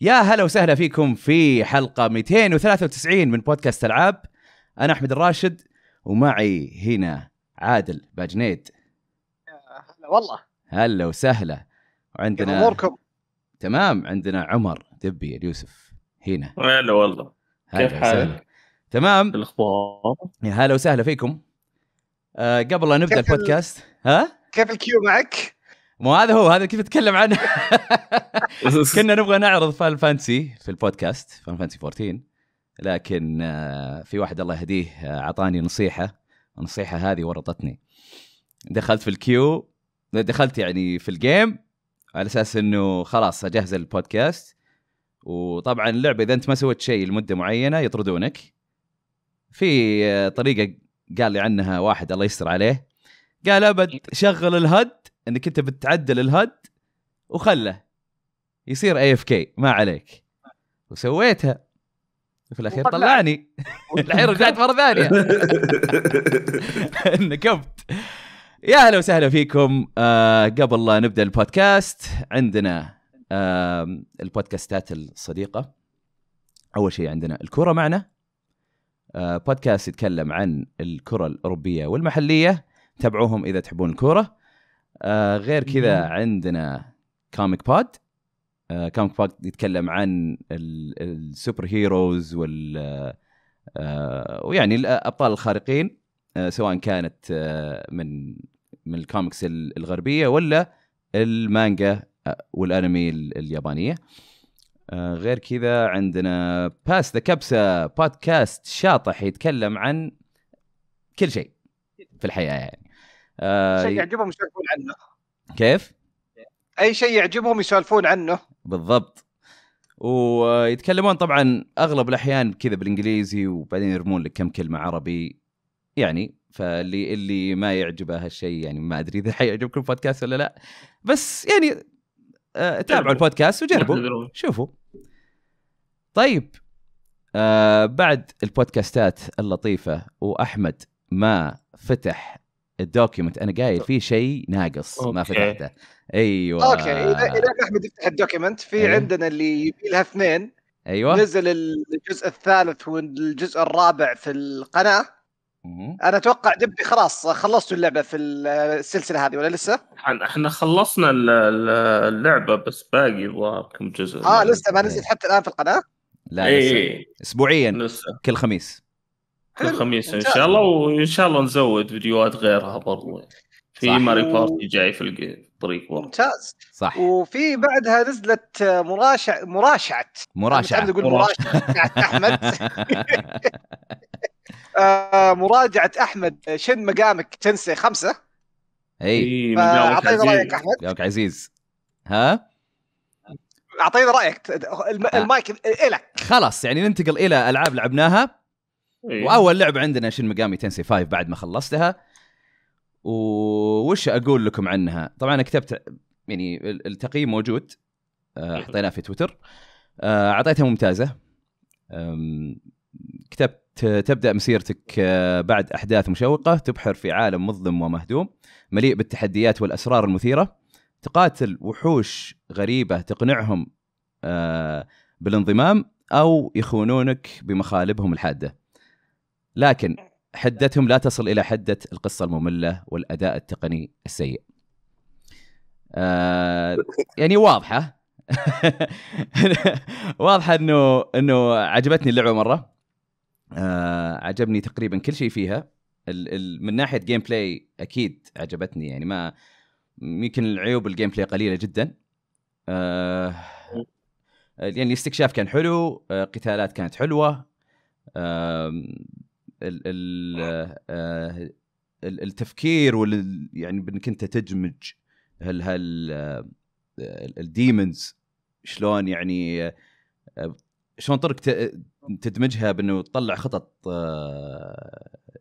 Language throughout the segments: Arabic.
يا هلا وسهلا فيكم في حلقه 293 من بودكاست العاب انا احمد الراشد ومعي هنا عادل باجنيد هلا والله هلا وسهلا وعندنا اموركم تمام عندنا عمر دبي اليوسف هنا هلا والله كيف حالك؟ تمام الاخبار يا هلا وسهلا فيكم آه قبل لا نبدا البودكاست ها كيف الكيو معك؟ مو هذا هو هذا كيف اتكلم عنه كنا نبغى نعرض فان فانتسي في البودكاست فان فانتسي 14 لكن آه، في واحد الله يهديه اعطاني آه، نصيحه النصيحه هذه ورطتني دخلت في الكيو دخلت يعني في الجيم على اساس انه خلاص اجهز البودكاست وطبعا اللعبه اذا انت ما سويت شيء لمده معينه يطردونك في آه، طريقه قال لي عنها واحد الله يستر عليه قال ابد شغل الهد انك انت بتعدل الهد وخله يصير اي اف كي ما عليك وسويتها وفي الاخير طلعني الحين رجعت مره ثانيه نكبت يا اهلا وسهلا فيكم آه قبل لا نبدا البودكاست عندنا آه البودكاستات الصديقه اول شيء عندنا الكره معنا آه بودكاست يتكلم عن الكره الاوروبيه والمحليه تابعوهم اذا تحبون الكوره غير كذا عندنا كوميك بود كوميك بود يتكلم عن السوبر هيروز وال ويعني الابطال الخارقين سواء كانت من من الكوميكس الغربيه ولا المانجا والانمي اليابانيه غير كذا عندنا باس ذا كبسه بودكاست شاطح يتكلم عن كل شيء في الحياه يعني آه، شيء يعجبهم يسولفون عنه كيف؟ اي شيء يعجبهم يسولفون عنه بالضبط ويتكلمون طبعا اغلب الاحيان كذا بالانجليزي وبعدين يرمون لك كم كلمه عربي يعني فاللي اللي ما يعجبه هالشيء يعني ما ادري اذا حيعجبكم البودكاست ولا لا بس يعني آه تابعوا البودكاست وجربوا شوفوا طيب آه بعد البودكاستات اللطيفه واحمد ما فتح الدوكيومنت انا قايل في شيء ناقص أوكي. ما فتحته ايوه اوكي اذا اذا احمد يفتح الدوكيومنت في أيوة. عندنا اللي يبي لها اثنين ايوه نزل الجزء الثالث والجزء الرابع في القناه انا اتوقع دبي خلاص خلصتوا اللعبه في السلسله هذه ولا لسه؟ احنا خلصنا اللعبه بس باقي الظاهر كم جزء اه لسه ما نزلت حتى الان في القناه؟ لا لسه. إيه. اسبوعيا لسه. كل خميس كل خميس ان شاء الله وان شاء الله نزود فيديوهات غيرها برضو في ماري بارتي جاي في الطريق ممتاز صح وفي بعدها نزلت مراشع مراشعة مراشعة اقول مراشعة احمد آه، مراجعة احمد شن مقامك تنسي خمسة اي اعطينا رايك احمد مقامك عزيز ها اعطينا رايك آه. المايك الك خلاص يعني ننتقل الى العاب لعبناها إيه. واول لعبه عندنا شن مقامي تنسي 5 بعد ما خلصتها وش اقول لكم عنها طبعا انا كتبت يعني التقييم موجود حطيناه آه، إيه. في تويتر آه، اعطيتها ممتازه كتبت تبدا مسيرتك آه، بعد احداث مشوقه تبحر في عالم مظلم ومهدوم مليء بالتحديات والاسرار المثيره تقاتل وحوش غريبه تقنعهم بالانضمام او يخونونك بمخالبهم الحاده لكن إيه. حدتهم لا تصل الى حده القصه الممله والاداء التقني السيء. آه يعني واضحه واضحه انه انه عجبتني اللعبه مره آه عجبني تقريبا كل شيء فيها الـ الـ من ناحيه جيم بلاي اكيد عجبتني يعني ما يمكن العيوب الجيم بلاي قليله جدا آه يعني الاستكشاف كان حلو آه قتالات كانت حلوه آه ال آه. آه، ال التفكير وال يعني بانك انت تدمج هال هال آه، الديمونز شلون يعني شلون طرق تدمجها بانه تطلع خطط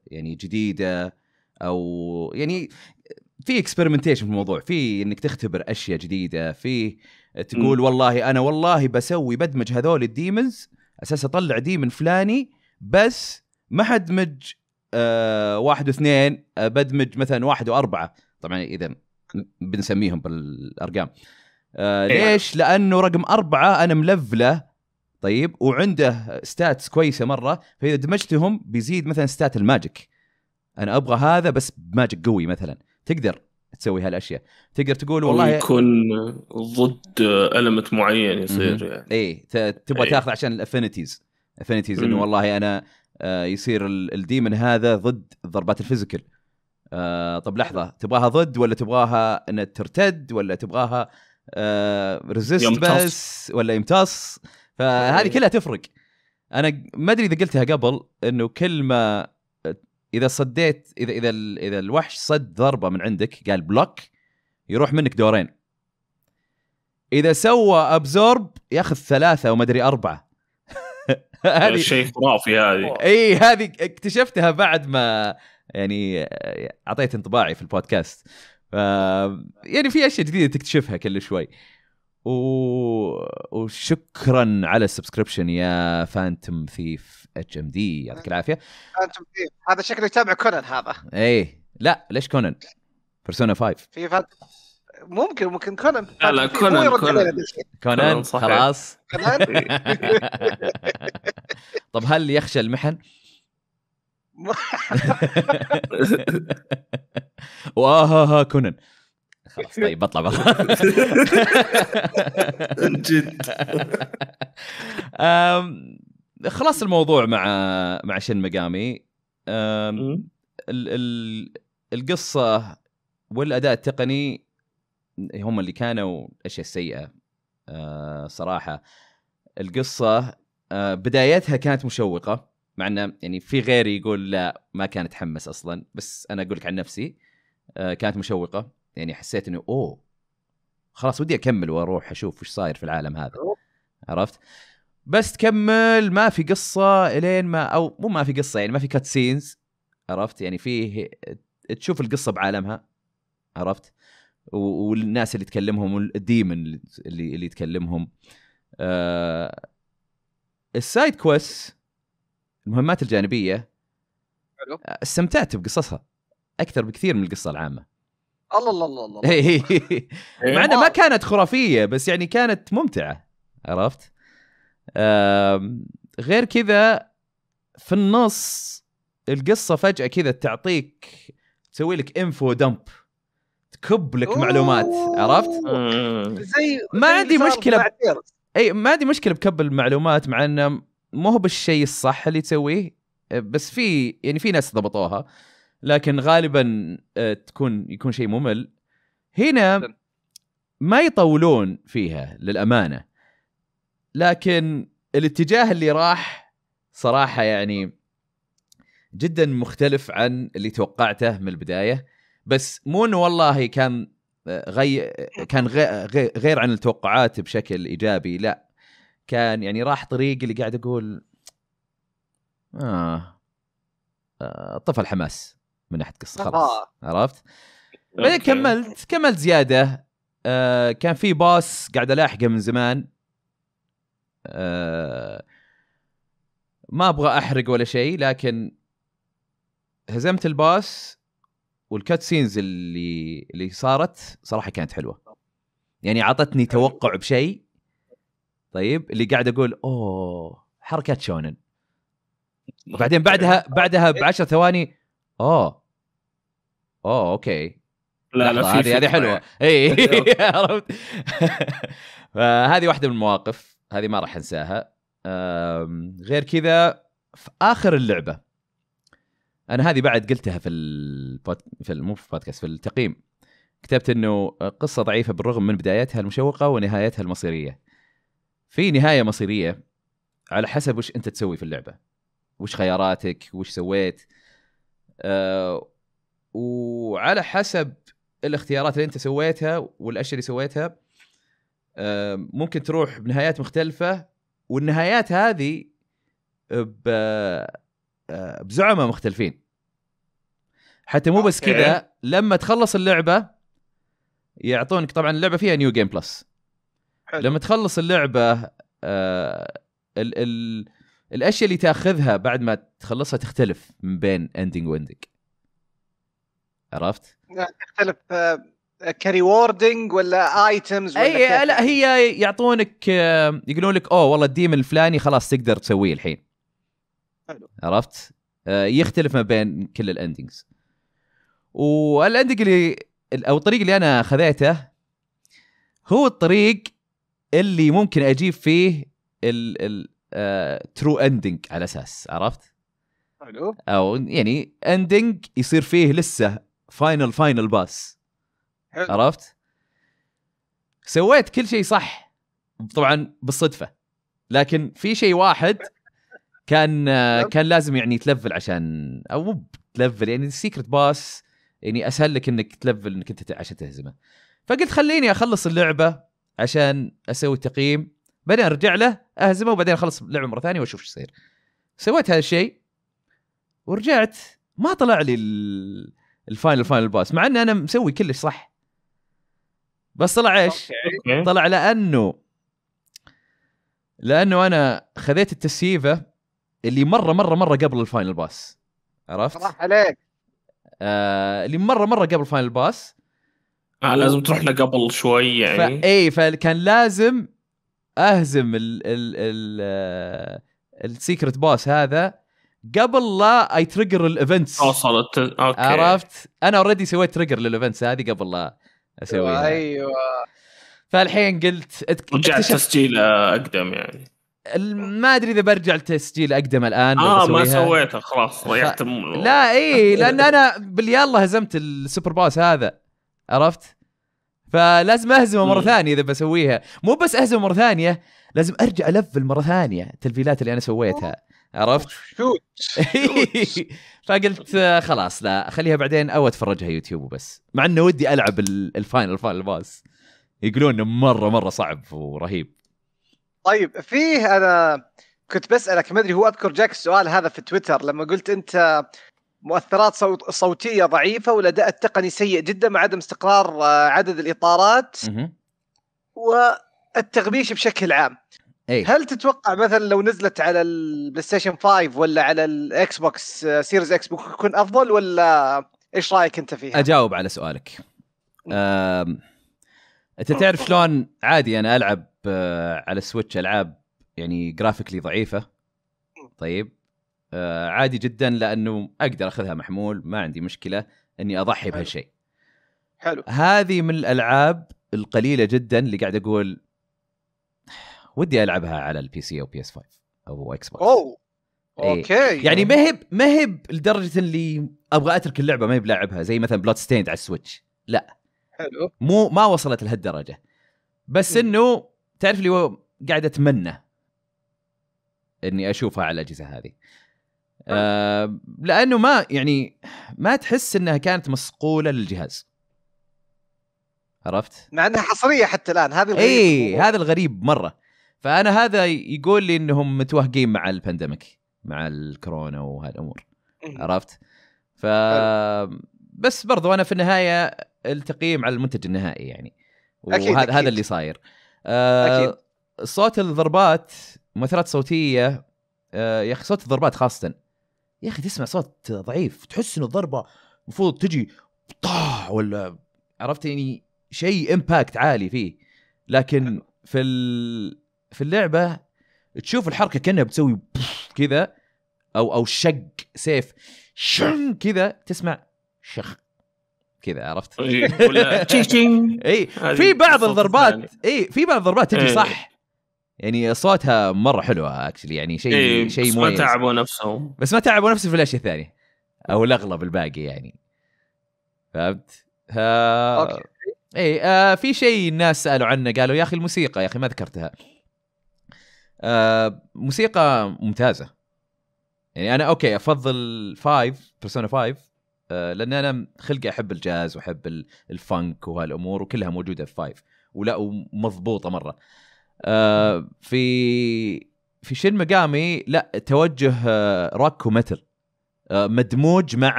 يعني جديده او يعني في اكسبيرمنتيشن في الموضوع في انك تختبر اشياء جديده في تقول والله انا والله بسوي بدمج هذول الديمونز اساس اطلع ديمن فلاني بس ما حدمج آه واحد واثنين آه بدمج مثلا واحد واربعه طبعا اذا بنسميهم بالارقام آه إيه. ليش؟ لانه رقم اربعه انا ملفله طيب وعنده ستاتس كويسه مره فاذا دمجتهم بيزيد مثلا ستات الماجيك انا ابغى هذا بس ماجيك قوي مثلا تقدر تسوي هالاشياء تقدر تقول والله يكون ضد المت معين يصير يعني اي تبغى أي. تاخذ عشان الافينيتيز افينيتيز انه والله انا آه، يصير الديمن هذا ضد ضربات الفيزيكال آه، طب لحظه تبغاها ضد ولا تبغاها انها ترتد ولا تبغاها ريزيست آه، بس ولا يمتص فهذه كلها تفرق انا ما ادري اذا قلتها قبل انه كل ما اذا صديت اذا اذا اذا الوحش صد ضربه من عندك قال بلوك يروح منك دورين اذا سوى ابزورب ياخذ ثلاثه وما ادري اربعه هذه شيء خرافي هذه اي هذه اكتشفتها بعد ما يعني اعطيت انطباعي في البودكاست يعني في اشياء جديده تكتشفها كل شوي و... وشكرا على السبسكريبشن يا فانتوم ثيف اتش ام دي يعطيك العافيه فانتوم ثيف هذا شكله يتابع كونان هذا ايه لا ليش كونان؟ بيرسونا 5 في فانتوم ممكن ممكن كونان لا لا كونان كونان كونان خلاص كونان طب هل يخشى المحن؟ واها كونان خلاص طيب بطلع بطلع جد خلاص الموضوع مع مع شن مقامي القصه والاداء التقني هم اللي كانوا الاشياء السيئه آه، صراحه القصه آه، بدايتها كانت مشوقه مع انه يعني في غيري يقول لا ما كان حمس اصلا بس انا اقول لك عن نفسي آه، كانت مشوقه يعني حسيت انه اوه خلاص ودي اكمل واروح اشوف وش صاير في العالم هذا عرفت بس تكمل ما في قصه الين ما او مو ما في قصه يعني ما في كات سينز عرفت يعني فيه تشوف القصه بعالمها عرفت والناس اللي تكلمهم الديمن اللي اللي تكلمهم آه السايد كويست المهمات الجانبيه حلو آه، استمتعت بقصصها اكثر بكثير من القصه العامه الله الله الله الله إيه، إيه، إيه، مع ما كانت خرافيه بس يعني كانت ممتعه عرفت؟ آه غير كذا في النص القصه فجاه كذا تعطيك تسوي لك انفو دمب تكب لك معلومات عرفت؟ زي ما عندي مشكله ب... اي ما عندي مشكله بكب المعلومات مع انه مو هو بالشيء الصح اللي تسويه بس في يعني في ناس ضبطوها لكن غالبا آه، تكون يكون شيء ممل هنا ما يطولون فيها للامانه لكن الاتجاه اللي راح صراحه يعني جدا مختلف عن اللي توقعته من البدايه بس مو انه والله كان آه، غي آه، إيه. كان غي... غير عن التوقعات بشكل ايجابي لا كان يعني راح طريق اللي قاعد اقول آه. آه طفى الحماس من ناحيه قصه خلاص آه. عرفت؟ بعدين كملت كملت زياده آه كان في باص قاعد الاحقه من زمان آه ما ابغى احرق ولا شيء لكن هزمت الباص والكات سينز اللي اللي صارت صراحه كانت حلوه يعني عطتني توقع بشيء طيب اللي قاعد اقول اوه حركات شونن وبعدين بعدها بعدها بعشر ثواني اوه اوه اوكي لا لا هذه هذه حلوه اي أيوه. عرفت فهذه واحده من المواقف هذه ما راح انساها غير كذا في اخر اللعبه انا هذه بعد قلتها في البود... في مو في البودكاست في التقييم كتبت انه قصه ضعيفه بالرغم من بدايتها المشوقه ونهايتها المصيريه في نهايه مصيريه على حسب وش انت تسوي في اللعبه وش خياراتك وش سويت أه وعلى حسب الاختيارات اللي انت سويتها والاشياء اللي سويتها آه، ممكن تروح بنهايات مختلفه والنهايات هذه آه، بزعماء مختلفين حتى مو بس كذا لما تخلص اللعبه يعطونك طبعا اللعبه فيها نيو جيم بلس حلو. لما تخلص اللعبه آه ال ال الاشياء اللي تاخذها بعد ما تخلصها تختلف من بين اندنج واندنج عرفت؟ تختلف كريوردنج آه، ولا ايتمز ولا اي لا هي يعطونك آه، يقولون لك اوه والله الديم الفلاني خلاص تقدر تسويه الحين حلو عرفت؟ آه، يختلف ما بين كل الاندنجز والاندنج اللي او الطريق اللي انا خذيته هو الطريق اللي ممكن اجيب فيه الترو اندنج آه، على اساس عرفت؟ حلو او يعني اندنج يصير فيه لسه فاينل فاينل باس حلو. عرفت؟ سويت كل شيء صح طبعا بالصدفه لكن في شيء واحد كان نعم. كان لازم يعني تلفل عشان او مو تلفل يعني السيكرت باس يعني اسهل لك انك تلفل انك انت عشان تهزمه فقلت خليني اخلص اللعبه عشان اسوي تقييم بعدين ارجع له اهزمه وبعدين اخلص اللعبه مره ثانيه واشوف ايش يصير سويت هذا الشيء ورجعت ما طلع لي الفاينل فاينل باس مع ان انا مسوي كلش صح بس طلع ايش؟ طلع لانه لانه انا خذيت التسييفه اللي مره مره مره قبل الفاينل باس عرفت؟ راح عليك آه اللي مره مره قبل الفاينل باس آه لازم تروح له قبل شوي يعني فا اي فكان لازم اهزم ال ال ال آه، السيكرت باس هذا قبل لا اي تريجر الايفنتس وصلت اوكي عرفت انا اوريدي سويت تريجر للايفنتس هذه قبل لا اسويها ايوه فالحين قلت رجعت تسجيل آه، اقدم يعني ما ادري اذا برجع لتسجيل اقدم الان اه ما سويته خلاص ضيعت ف... لا اي لان انا باليلا هزمت السوبر باس هذا عرفت؟ فلازم اهزمه مره ثانيه اذا بسويها مو بس اهزمه مره ثانيه لازم ارجع الفل مره ثانيه التلفيلات اللي انا سويتها عرفت؟ فقلت آه، خلاص لا خليها بعدين او اتفرجها يوتيوب وبس مع انه ودي العب الفاينل فاينل باس يقولون انه مره مره صعب ورهيب طيب فيه انا كنت بسالك ما ادري هو اذكر جاك السؤال هذا في تويتر لما قلت انت مؤثرات صوت صوتيه ضعيفه والاداء التقني سيء جدا مع عدم استقرار آه، عدد الاطارات والتغبيش بشكل عام أي. هل تتوقع مثلا لو نزلت على البلاي ستيشن 5 ولا على الاكس بوكس سيريز اكس بوكس يكون افضل ولا ايش رايك انت فيها؟ اجاوب على سؤالك. أم... انت تعرف شلون عادي انا العب آه، على السويتش العاب يعني جرافيكلي ضعيفه طيب آه، عادي جدا لانه اقدر اخذها محمول ما عندي مشكله اني اضحي بهالشيء حلو هذه من الالعاب القليله جدا اللي قاعد اقول ودي العبها على البي سي او بي اس 5 او اكس بوكس اوه إيه. اوكي إيه. يعني ما هي ما هي لدرجه اللي ابغى اترك اللعبه ما هي بلاعبها زي مثلا بلاد ستيند على السويتش لا حلو مو ما وصلت لهالدرجه بس انه تعرف اللي هو قاعد اتمنى اني اشوفها على الاجهزه هذه آه, آه، لانه ما يعني ما تحس انها كانت مصقوله للجهاز عرفت؟ مع انها حصريه حتى الان هذه اي هذا الغريب مره فانا هذا يقول لي انهم متوهقين مع البانديميك مع الكورونا وهالامور عرفت؟ ف بس برضو انا في النهايه التقييم على المنتج النهائي يعني وهذا أكيد هذا اللي صاير اكيد آه، صوت الضربات مؤثرات صوتيه آه، يا اخي صوت الضربات خاصه يا اخي تسمع صوت ضعيف تحس انه الضربه المفروض تجي طاح ولا عرفت يعني شيء امباكت عالي فيه لكن في في اللعبه تشوف الحركه كانها بتسوي كذا او او شق سيف شن كذا تسمع شخ كذا عرفت اي إيه، في بعض الضربات اي في بعض الضربات تجي إيه. صح يعني صوتها مره حلوه اكشلي يعني شيء إيه، شيء مو بس ما تعبوا نفسهم بس ما تعبوا نفسهم في الاشياء الثانيه او الاغلب الباقي يعني فهمت؟ ها... اي آه في شيء الناس سالوا عنه قالوا يا اخي الموسيقى يا اخي ما ذكرتها آه موسيقى ممتازه يعني انا اوكي افضل 5 بيرسونا 5 آه، لان انا خلقي احب الجاز واحب الفانك وهالامور وكلها موجوده في فايف ولا ومضبوطه مره آه، في في شن مقامي لا توجه آه، روك ومتل مدموج مع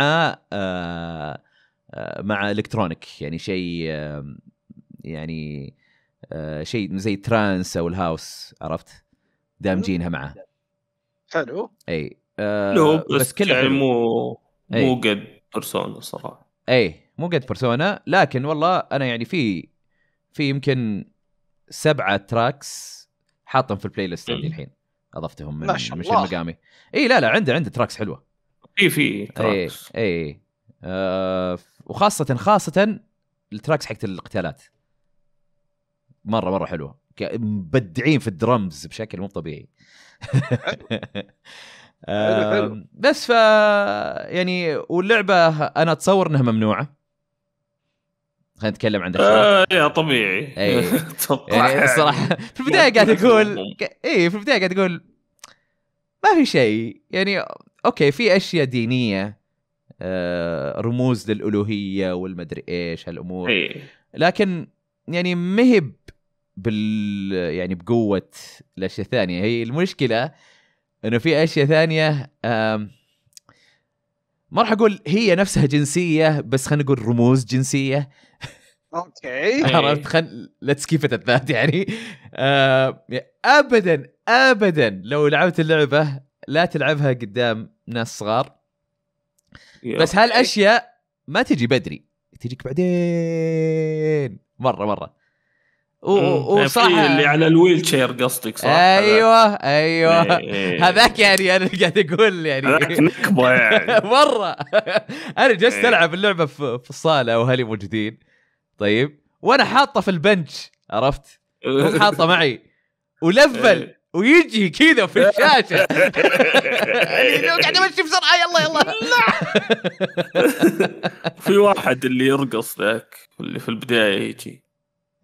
مع الكترونيك يعني شيء يعني شيء زي ترانس او الهاوس عرفت دامجينها معه حلو اي آه بس, بس كل يعني مو مو قد بيرسونا صراحه اي مو قد بيرسونا لكن والله انا يعني في في يمكن سبعه تراكس حاطهم في البلاي ليست عندي الحين اضفتهم من مش المقامي اي لا لا عنده عنده تراكس حلوه في في تراكس اي اي آه وخاصه خاصه التراكس حقت القتالات مره مره حلوه مبدعين في الدرمز بشكل مو طبيعي بس ف يعني واللعبه انا اتصور انها ممنوعه خلينا نتكلم عن آه يا طبيعي اي يعني الصراحه في البدايه قاعد اقول اي في البدايه قاعد اقول ما في شيء يعني اوكي في اشياء دينيه آه رموز للالوهيه والمدري ايش هالامور أي. لكن يعني مهب بال يعني بقوه الاشياء الثانيه هي المشكله انه في اشياء ثانيه ما راح اقول هي نفسها جنسيه بس خلينا نقول رموز جنسيه اوكي عرفت خلينا ليتس كيف ذات يعني ابدا ابدا لو لعبت اللعبه لا تلعبها قدام ناس صغار بس هالاشياء ما تجي بدري تجيك بعدين مره مره وصراحه اللي على الويل تشير قصدك صح؟ ايوه ايوه إيه، إيه. هذاك يعني انا قاعد اقول يعني هذاك نكبه يعني مره انا جلست إيه. العب اللعبه في الصاله واهلي موجودين طيب وانا حاطه في البنش عرفت؟ حاطه معي ولفل ويجي كذا في الشاشه قاعد امشي بسرعه يلا يلا في واحد اللي يرقص ذاك اللي في البدايه يجي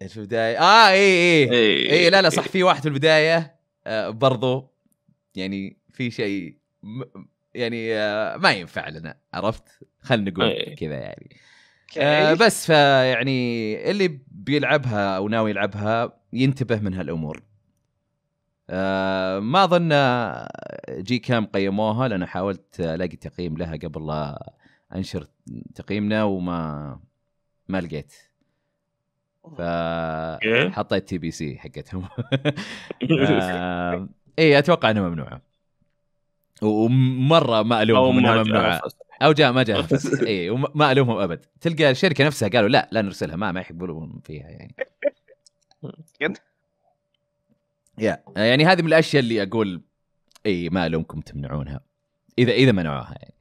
في البدايه؟ اه اي اي اي, إي لا لا صح إيه. في واحد في البدايه آه برضو يعني في شيء يعني آه ما ينفع لنا عرفت؟ خلينا نقول إيه. كذا يعني آه بس فيعني اللي بيلعبها او ناوي يلعبها ينتبه من هالامور آه ما اظن آه، جي كام قيموها لان حاولت آه، الاقي تقييم لها قبل لا انشر تقييمنا وما ما لقيت فحطيت تي بي سي حقتهم اي اتوقع انها ممنوعه ومره ما الومهم انها ممنوعه او جاء ما جاء اي وما الومهم ابد تلقى الشركه نفسها قالوا لا لا نرسلها ما ما يحبون فيها يعني يا يعني هذه من الاشياء اللي اقول اي ما الومكم تمنعونها اذا اذا منعوها يعني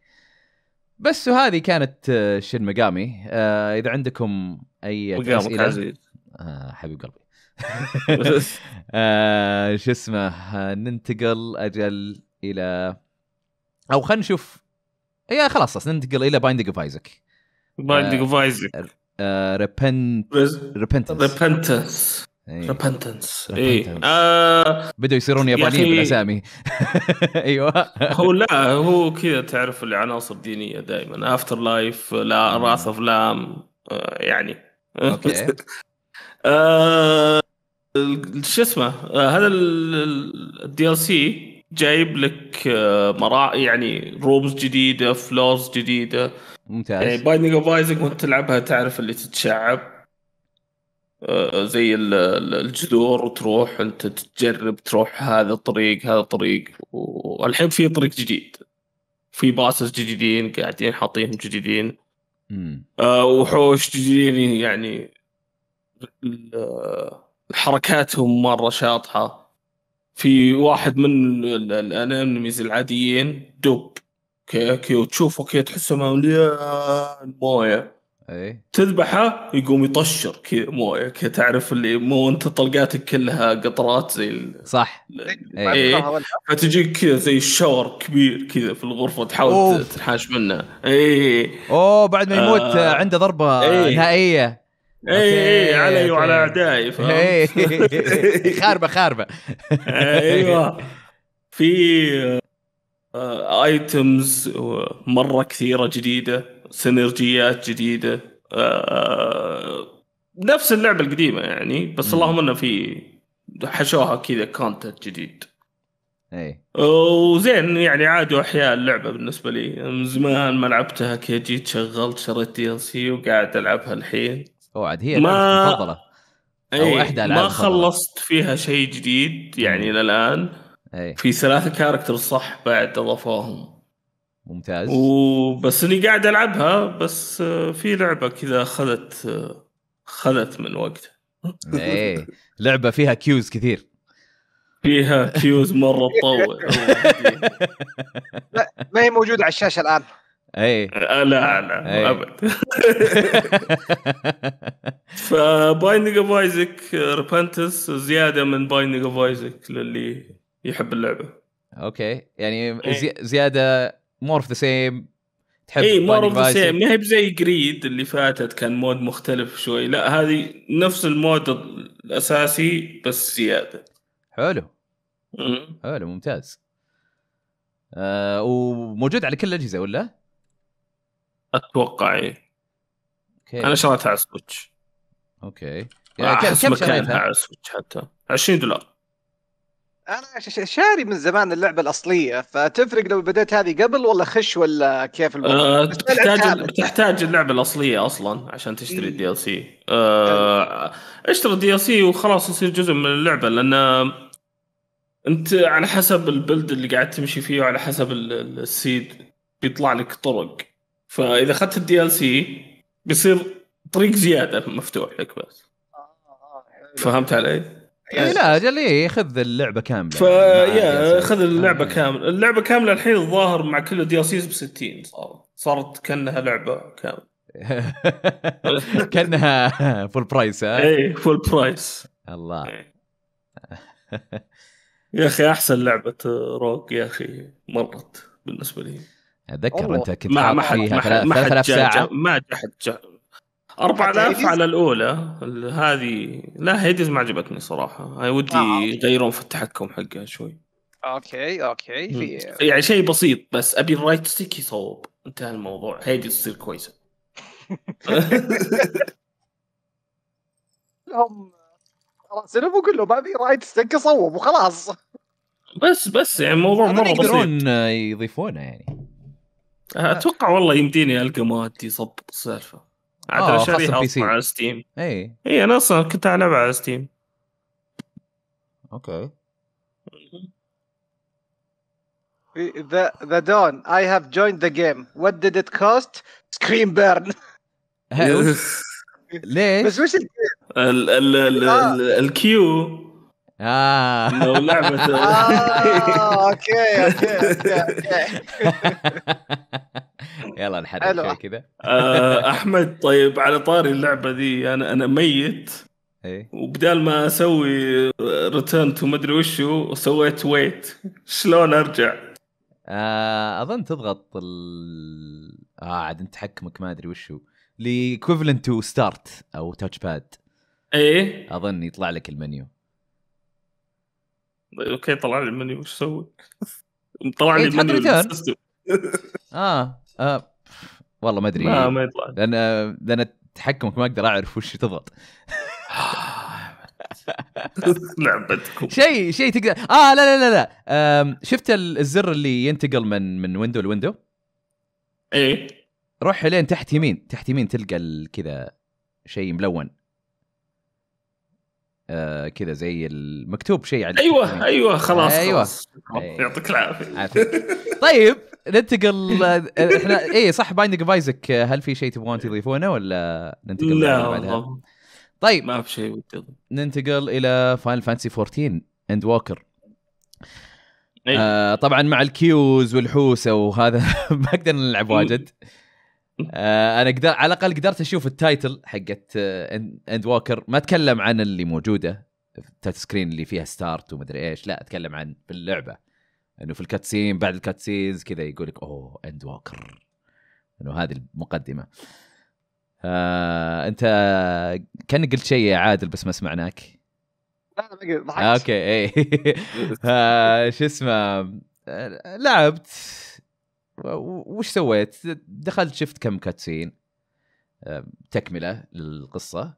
بس وهذه كانت آه، شن مقامي آه، اذا عندكم اي اسئله آه حبيب قلبي آه، شو اسمه ننتقل اجل الى او خلينا نشوف يا إيه، خلاص ننتقل الى بايندينج اوف ايزك بايندينج اوف ايزك ريبنت ريبنتنس ريبنتنس اي بدوا يصيرون يابانيين بالاسامي ايوه هو لا هو كذا تعرف العناصر الدينيه دائما افتر لايف لا راس اوف لام يعني اوكي آه، شو اسمه آه، هذا الدي ال سي جايب لك آه، مراع يعني رومز جديده فلورز جديده ممتاز يعني بايندينج اوف ايزنج وانت تلعبها تعرف اللي تتشعب زي الجذور وتروح انت تجرب تروح هذا الطريق هذا الطريق والحين في طريق جديد في باسس جديدين قاعدين حاطينهم جديدين آه وحوش تجيني يعني حركاتهم مره شاطحه في واحد من الانميز العاديين دب اوكي اوكي وتشوفه تحسه مليان مويه ايه تذبحه يقوم يطشر كذا مويه كذا تعرف اللي مو انت طلقاتك كلها قطرات زي ال... صح اي إيه. فتجيك كذا زي الشاور كبير كذا في الغرفه تحاول تنحاش منه اي اوه بعد ما يموت آه. عنده ضربه إيه. نهائيه اي إيه، علي وعلى اعدائي إيه. خاربه خاربه ايوه في ايتمز آه، آه، مره كثيره جديده سينرجيات جديده آه، آه، نفس اللعبه القديمه يعني بس اللهم انه في حشوها كذا كونتنت جديد اي وزين يعني عادوا احياء اللعبه بالنسبه لي من زمان ما لعبتها كي جيت شغلت شريت دي ال سي وقاعد العبها الحين اوعد هي ما... المفضله او إيه، احدى ما خلصت فيها شيء جديد يعني الى الان إيه. في ثلاثه كاركتر صح بعد اضافوهم ممتاز وبس اني قاعد العبها بس آه، في لعبه كذا اخذت اخذت آه، من وقت ايه لعبه فيها كيوز كثير فيها كيوز مره تطول لا ما هي موجوده على الشاشه الان اي آه، لا لا أي. ابد فبايندنج اوف ايزك ريبنتس زياده من بايندنج اوف ايزك للي يحب اللعبه اوكي يعني إيه. زياده مور اوف ذا سيم تحب اي مور اوف ذا سيم ما هي بزي جريد اللي فاتت كان مود مختلف شوي لا هذه نفس المود الاساسي بس زياده حلو حلو ممتاز آه وموجود على كل الاجهزه ولا؟ اتوقع اي اوكي انا شريتها على سويتش اوكي يعني كم شريتها؟ على سويتش حتى 20 دولار انا شاري من زمان اللعبه الاصليه فتفرق لو بديت هذه قبل ولا خش ولا كيف أه تحتاج تحتاج اللعبه الاصليه اصلا عشان تشتري إيه. الدي ال سي أه، أيوه. اشتري الدي ال سي وخلاص يصير جزء من اللعبه لان انت على حسب البلد اللي قاعد تمشي فيه وعلى حسب السيد بيطلع لك طرق فاذا اخذت الدي ال سي بيصير طريق زياده مفتوح لك بس آه، آه، فهمت علي؟ يعني لا اجل ايه خذ اللعبه كامله ف... يا خذ اللعبه آه. كامله اللعبه كامله الحين الظاهر مع كل دي ال سيز ب 60 صارت كانها لعبه كامله كانها فول برايس ها؟ اي فول برايس الله إيه. يا اخي احسن لعبه روك يا اخي مرت بالنسبه لي اتذكر انت كنت ما ما حد ما حد ساعه ما حد 4000 على الاولى هذه لا هيدز ما عجبتني صراحه هاي ودي آه. يغيرون في التحكم حقها شوي اوكي اوكي في يعني شيء بسيط بس ابي الرايت ستيك يصوب انتهى الموضوع هيدز تصير كويسه لهم خلاص بقول له لهم ابي رايت ستيك يصوب وخلاص بس بس يعني الموضوع مره بسيط يقدرون يضيفونه يعني اتوقع والله يمديني القى مواد يصب السالفه عاد انا آه، بي على ستيم اي اي انا اصلا كنت العب على ستيم اوكي ذا ذا دون اي هاف جويند ذا جيم وات ديد ات كوست سكريم بيرن ليش؟ بس وش آه. الكيو اه لو لعبه اه اوكي اوكي اوكي يلا نحدد نحرك كذا آه، احمد طيب على طاري اللعبه ذي انا انا ميت إيه. وبدال ما اسوي ريتيرن تو مدري وشو سويت ويت شلون ارجع؟ آه، اظن تضغط اه عاد انت حكمك ما ادري وشو الايكوفلنت تو ستارت او تاتش باد ايه اظن يطلع لك المنيو اوكي طلع لي المنيو وش اسوي؟ طلع لي المنيو إيه، اه, آه. والله ما ادري لا ما يطلع لان آه، لان تحكمك ما اقدر اعرف وش تضغط لعبتكم شيء شيء تقدر اه لا لا لا لا شفت الزر اللي ينتقل من من ويندو لويندو؟ ايه روح لين تحت يمين تحت يمين تلقى كذا شيء ملون آه كذا زي المكتوب شيء على ايوه يعني. ايوه خلاص ايوه خلاص. أيوة. يعطيك العافيه طيب ننتقل احنا اي صح بايندنج بايزك هل في شيء تبغون تضيفونه ولا ننتقل لا بعدها؟ طيب ما في شيء ننتقل الى فاينل فانتسي 14 اند ووكر آه طبعا مع الكيوز والحوسه وهذا ما قدرنا نلعب واجد آه انا قدر على الاقل قدرت اشوف التايتل حقت آه، اند ووكر ما اتكلم عن اللي موجوده التايت سكرين اللي فيها ستارت ومدري ايش لا اتكلم عن في اللعبه انه في الكاتسين بعد الكاتسينز كذا يقول لك اوه اند ووكر انه هذه المقدمه آه انت كان قلت شيء يا عادل بس ما سمعناك لا ما قلت آه، اوكي اي آه، شو اسمه لعبت وش سويت؟ دخلت شفت كم كاتسين آه، تكمله للقصه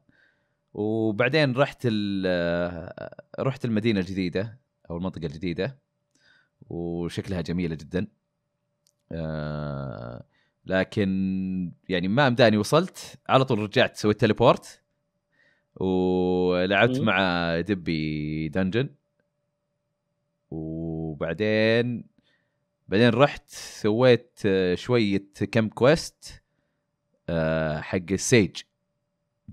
وبعدين رحت آه، رحت المدينه الجديده او المنطقه الجديده وشكلها جميله جدا آه، لكن يعني ما امداني وصلت على طول رجعت سويت تليبورت ولعبت مع دبي دنجن وبعدين بعدين رحت سويت آه، شويه كم كويست آه، حق السيج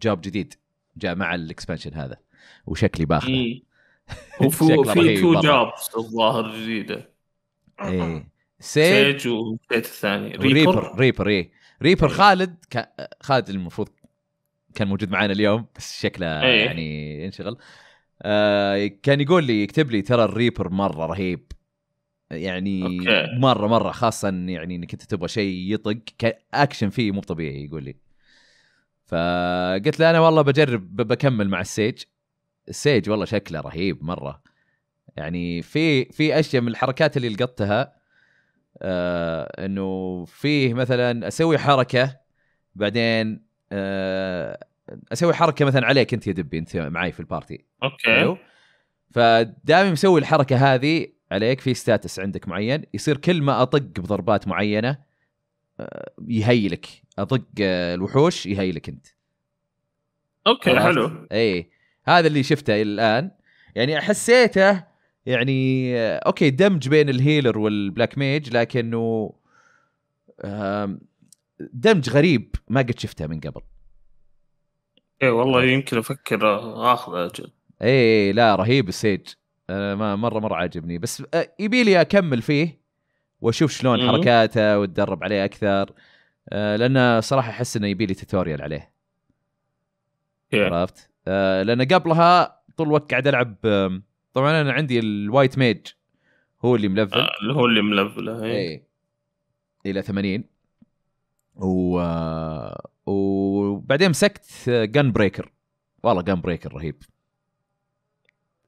جاب جديد جاء مع الاكسبانشن هذا وشكلي باخر إيه. وفي تو جابس الظاهر جديده ايه سيج, والبيت الثاني ريبر ريبر اي ريبر خالد خالد المفروض كان موجود معنا اليوم بس شكله إيه. يعني انشغل آه، كان يقول لي يكتب لي ترى الريبر مره رهيب يعني أوكي. مره مره خاصه يعني انك انت تبغى شيء يطق اكشن فيه مو طبيعي يقول لي فقلت له انا والله بجرب بكمل مع السيج السيج والله شكله رهيب مره يعني في في اشياء من الحركات اللي لقطتها آه انه فيه مثلا اسوي حركه بعدين آه اسوي حركه مثلا عليك انت يا دبي انت معي في البارتي اوكي حلو فدامي مسوي الحركه هذه عليك في ستاتس عندك معين يصير كل ما اطق بضربات معينه آه، يهيلك اطق آه، الوحوش يهيلك انت اوكي حلو اي هذا اللي شفته الان يعني حسيته يعني آه، اوكي دمج بين الهيلر والبلاك ميج لكنه دمج غريب ما قد شفته من قبل اي والله يمكن افكر اخذه اجل اي لا رهيب السيج أنا آه، ما مره مره عاجبني بس آه، يبي لي اكمل فيه واشوف شلون حركاته وتدرب عليه اكثر آه، لانه صراحه احس انه يبي لي توتوريال عليه عرفت لان قبلها طول الوقت قاعد العب طبعا انا عندي الوايت ميج هو اللي ملفل هو اللي ملفل اي إيه. الى 80 و وبعدين مسكت جن بريكر والله جن بريكر رهيب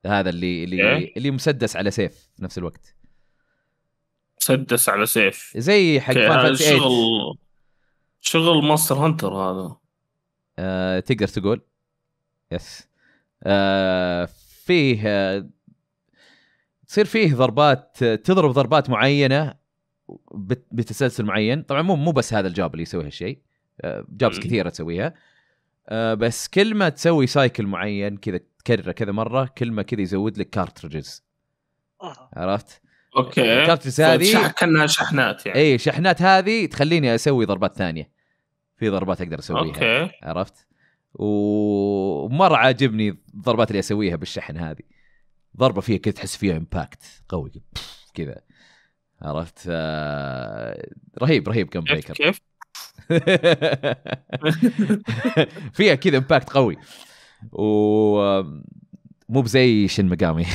هذا اللي اللي إيه؟ اللي مسدس على سيف في نفس الوقت مسدس على سيف زي حق شغل شغل ماستر هانتر هذا آه تقدر تقول يس آه فيه آه تصير فيه ضربات تضرب ضربات معينه بتسلسل معين طبعا مو مو بس هذا الجاب اللي يسوي هالشيء آه، جابس كثيره تسويها آه بس كل ما تسوي سايكل معين كذا تكرره كذا مره كل ما كذا يزود لك كارترجز آه. عرفت؟ اوكي يعني الكارترجز طيب، هذه كانها شحنات يعني اي شحنات هذه تخليني اسوي ضربات ثانيه في ضربات اقدر اسويها اوكي عرفت؟ ومره عاجبني الضربات اللي اسويها بالشحن هذه ضربه فيها كذا تحس فيها امباكت قوي كذا عرفت آه رهيب رهيب كم بريكر كيف فيها كذا امباكت قوي و مو بزي شن مقامي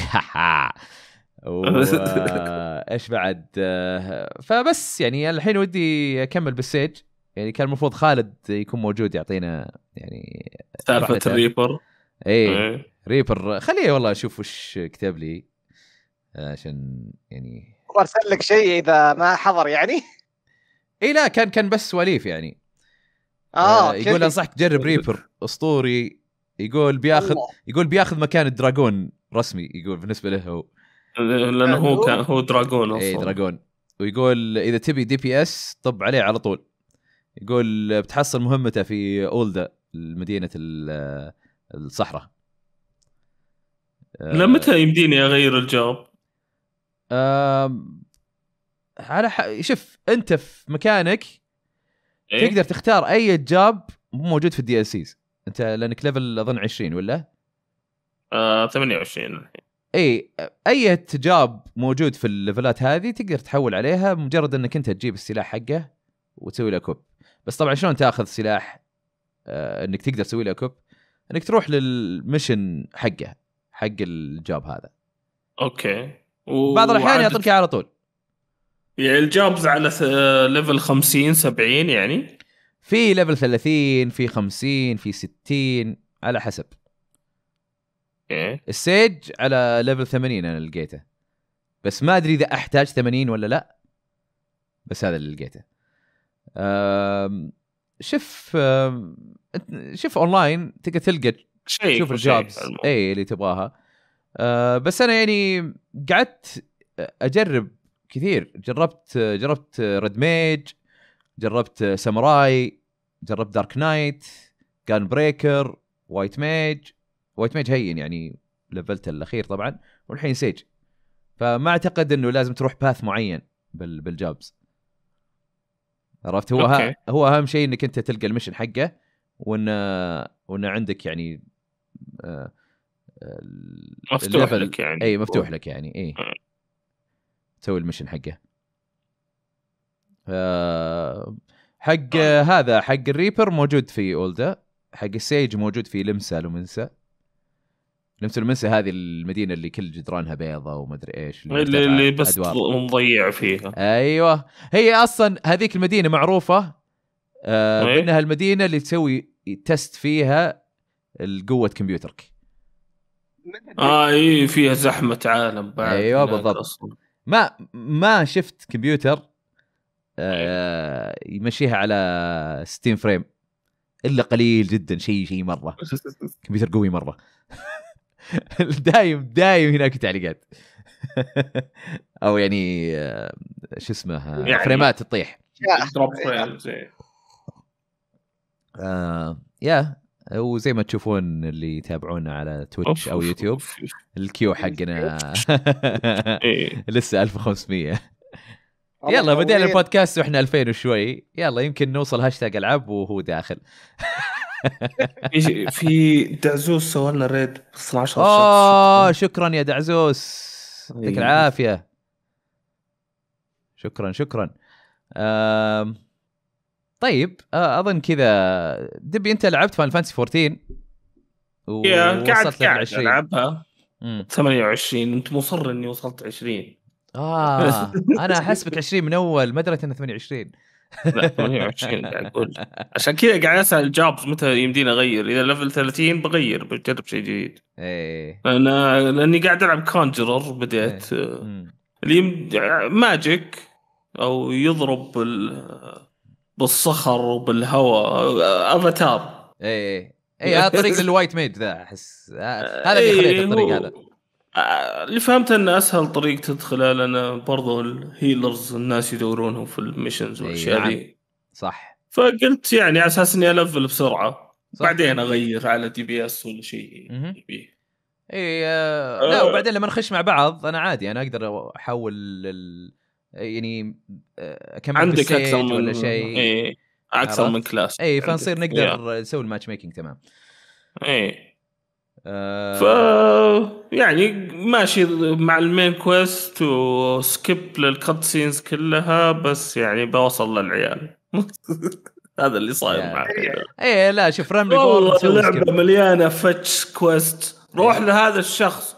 و... آه، ايش بعد آه، فبس يعني الحين ودي اكمل بالسيج يعني كان المفروض خالد يكون موجود يعطينا يعني سالفه الريبر اي إيه. ريبر خليه والله اشوف وش كتب لي آه، عشان يعني وارسل لك شيء اذا ما حضر يعني اي لا كان كان بس سواليف يعني اه, آه، يقول انصحك تجرب ريبر اسطوري يقول بياخذ يقول بياخذ مكان الدراجون رسمي يقول بالنسبه له هو لانه هو كان هو دراجون اصلا اي دراجون ويقول اذا تبي دي بي اس طب عليه على طول يقول بتحصل مهمته في اولدا مدينه الصحراء لمتى يمديني اغير الجواب على ح... شوف انت في مكانك إيه؟ تقدر تختار اي جاب موجود في الدي ال سيز انت لانك ليفل اظن 20 ولا؟ آه 28 اي اي جاب موجود في الليفلات هذه تقدر تحول عليها مجرد انك انت تجيب السلاح حقه وتسوي له كوب بس طبعا شلون تاخذ سلاح آه انك تقدر تسوي له كوب انك تروح للمشن حقه حق الجاب هذا اوكي و... بعض الاحيان يعطيك على طول يعني الجوبز على ليفل 50 70 يعني في ليفل 30 في 50 في 60 على حسب ايه السيج على ليفل 80 انا لقيته بس ما ادري اذا احتاج 80 ولا لا بس هذا اللي لقيته شوف شوف اونلاين تقدر تلقى شوف الجوبز اي اللي تبغاها آه، بس انا يعني قعدت اجرب كثير جربت جربت ريد ميج جربت ساموراي جربت دارك نايت كان بريكر وايت ميج وايت ميج هين يعني لفلته الاخير طبعا والحين سيج فما اعتقد انه لازم تروح باث معين بالجابز عرفت هو أوكي. هو اهم شيء انك انت تلقى المشن حقه وان وان عندك يعني آه, آه، مفتوح لك يعني اي مفتوح لك يعني اي آه. تسوي المشن حقه آه، حق طيب. هذا حق الريبر موجود في اولدا حق السيج موجود في لمسه لمنسه لمسه لمنسه هذه المدينه اللي كل جدرانها بيضة ومدري ايش اللي, اللي بس مضيع فيها ايوه هي اصلا هذيك المدينه معروفه آه طيب. المدينه اللي تسوي تست فيها القوة كمبيوترك اه اي فيها زحمه عالم بعد ايوه بالضبط أصلاً. ما ما شفت كمبيوتر أيوة. آه، يمشيها على 60 فريم الا قليل جدا شيء شيء مره كمبيوتر قوي مره دايم دايم هناك تعليقات او يعني آه، شو اسمه آه، يعني فريمات تطيح يا وزي ما تشوفون اللي يتابعونا على تويتش او يوتيوب الكيو حقنا لسه 1500 يلا بدينا البودكاست واحنا 2000 وشوي يلا يمكن نوصل هاشتاج العاب وهو داخل في دعزوس سوى لنا ريد 12 اه شكرا يا دعزوس يعطيك إيه. العافيه شكرا شكرا آم. طيب آه، اظن كذا دبي انت لعبت فان فانسي 14 و... قاعد قاعد العبها 28 انت مصر اني وصلت 20 اه انا احسبك 20 من اول ما دريت انه 28 لا 28 قاعد اقول عشان كذا قاعد اسال جابز متى يمديني اغير اذا ليفل 30 بغير بجرب شيء جديد ايه انا لاني قاعد العب كونجرر بديت إيه. آه، اللي ماجيك يعني او يضرب ال... بالصخر وبالهواء افاتار اي اي اي هذا طريق للوايت ميد ذا احس هذا اللي إيه، خليته الطريق هذا آه، اللي فهمت انه اسهل طريق تدخله لان برضو الهيلرز الناس يدورونهم في الميشنز إيه، والاشياء نعم. دي صح فقلت يعني على اساس اني الفل بسرعه صح. بعدين اغير على دي بي اس ولا شيء اي آه لا آه. وبعدين لما نخش مع بعض انا عادي انا اقدر احول يعني آه، اكمل عندك اكثر من ولا شيء إيه. اكثر من كلاس اي فنصير نقدر نسوي الماتش ميكنج تمام اي آه. ف يعني ماشي مع المين كويست وسكيب للكت سينز كلها بس يعني بوصل للعيال هذا اللي صاير معي معك اي لا شوف رملي والله اللعبه مليانه فتش كويست روح إيه. لهذا الشخص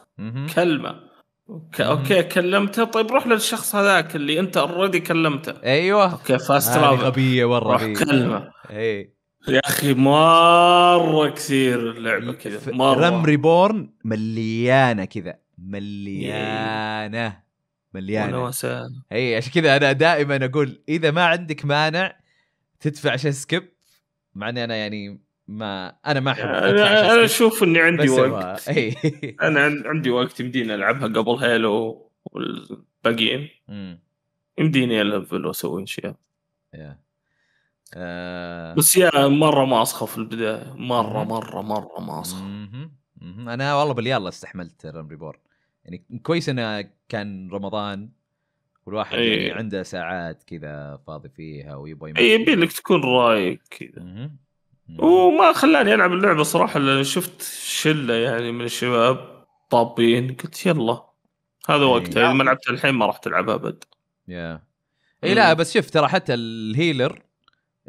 كلمه اوكي اوكي كلمته طيب روح للشخص هذاك اللي انت اوريدي كلمته ايوه اوكي فاست ترافل غبيه مره روح إيه. كلمه اي يا اخي مره كثير اللعبه كذا مره رم ريبورن مليانه كذا مليانه مليانه اي عشان كذا انا دائما اقول اذا ما عندك مانع تدفع عشان سكيب مع اني انا يعني ما انا ما احب انا, اشوف اني عندي وقت أي. انا عندي وقت يمديني العبها قبل هيلو والباقيين يمديني الفل واسوي اشياء آه... بس يا مره ما اصخف في البدايه مره مره مره ما اصخف انا والله باليلا استحملت رم ريبورن يعني كويس انه كان رمضان والواحد أيه. عنده ساعات كذا فاضي فيها ويبغى اي يبي لك تكون رايق كذا وما خلاني العب اللعبه صراحه لان شفت شله يعني من الشباب طابين قلت يلا هذا إيه. وقتها اذا ما لعبت الحين ما راح تلعبها ابد يا اي لا بس شوف ترى حتى الهيلر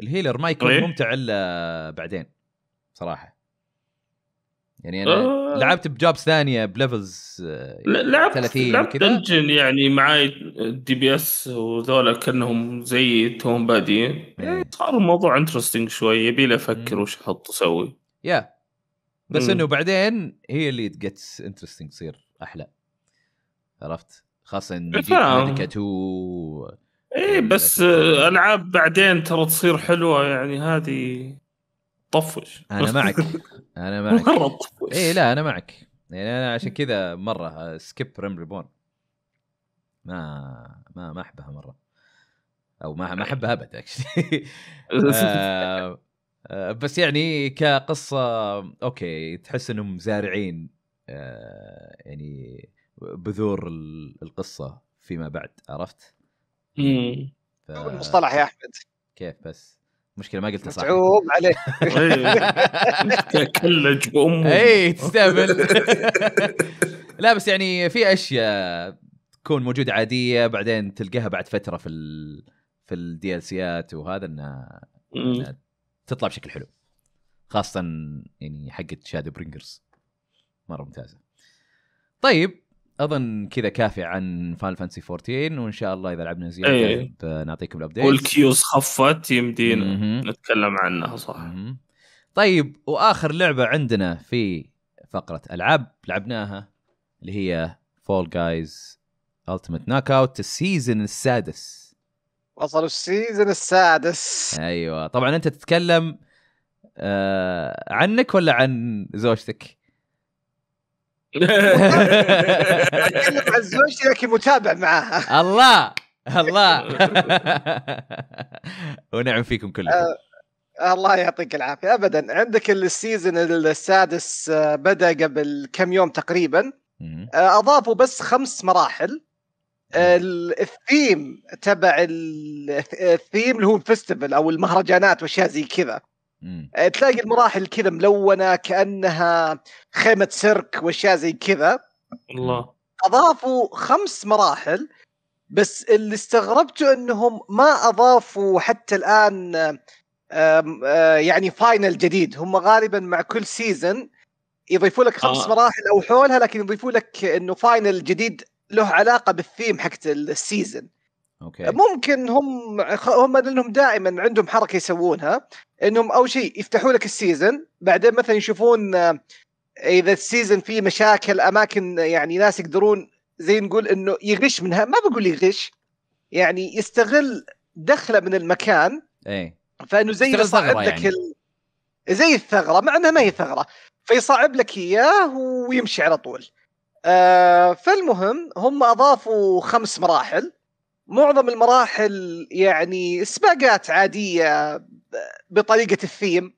الهيلر ما يكون إيه. ممتع الا بعدين صراحه يعني انا آه. لعبت بجوبز ثانيه بليفلز آه، لعبت 30 لعبت دنجن يعني معاي الدي بي اس وذولا كانهم زي توم بادين إيه. إيه، صار الموضوع انترستنج شوي يبي لي افكر وش احط اسوي يا بس انه بعدين هي اللي جتس انترستنج تصير احلى عرفت خاصه ميديكا 2 ايه آه، بس العاب بعدين ترى تصير حلوه يعني هذه طفش انا معك انا معك مره طفش اي لا انا معك يعني انا عشان كذا مره سكيب ريم ريبون ما ما ما احبها مره او ما ما احبها ابد اكشلي آه، آه، بس يعني كقصه اوكي تحس انهم زارعين آه، يعني بذور القصه فيما بعد عرفت؟ امم ف... المصطلح يا احمد كيف بس؟ مشكله ما قلت صح متعوب عليك كلج بامه اي تستهبل لا بس يعني في اشياء تكون موجوده عاديه بعدين تلقاها بعد فتره في ال... في الدي ال سيات وهذا انها تطلع بشكل حلو خاصه يعني حقت شادو برينجرز مره ممتازه طيب اظن كذا كافي عن فان فانسي 14 وان شاء الله اذا لعبنا زياده أيه. نعطيكم الابديت والكيوز خفت يمدينا نتكلم عنها صح م-م. طيب واخر لعبه عندنا في فقره العاب لعبناها اللي هي فول جايز التيمت ناك اوت السيزون السادس وصلوا السيزون السادس ايوه طبعا انت تتكلم آه عنك ولا عن زوجتك؟ اتكلم عن زوجتي لكن متابع معاها الله الله ونعم فيكم كلكم آه الله يعطيك العافيه ابدا عندك السيزون السادس آه، بدا قبل كم يوم تقريبا آه، اضافوا بس خمس مراحل آه، الثيم تبع الثيم اللي هو الفستيفال او المهرجانات واشياء زي كذا آه، تلاقي المراحل كذا ملونه كانها خيمه سيرك واشياء زي كذا الله اضافوا خمس مراحل بس اللي استغربته انهم ما اضافوا حتى الان آه، يعني فاينل جديد هم غالبا مع كل سيزن يضيفوا لك خمس آه. مراحل او حولها لكن يضيفوا لك انه فاينل جديد له علاقه بالثيم حقت السيزن اوكي ممكن هم هم لانهم دائما عندهم حركه يسوونها انهم اول شيء يفتحوا لك السيزون بعدين مثلا يشوفون آه، اذا السيزون فيه مشاكل اماكن آه، يعني ناس يقدرون زي نقول انه يغش منها ما بقول يغش يعني يستغل دخله من المكان ايه فانه زي يصعب لك يعني. ال... زي الثغره مع انها ما هي ثغره فيصعب لك اياه ويمشي على طول آه فالمهم هم اضافوا خمس مراحل معظم المراحل يعني سباقات عاديه بطريقه الثيم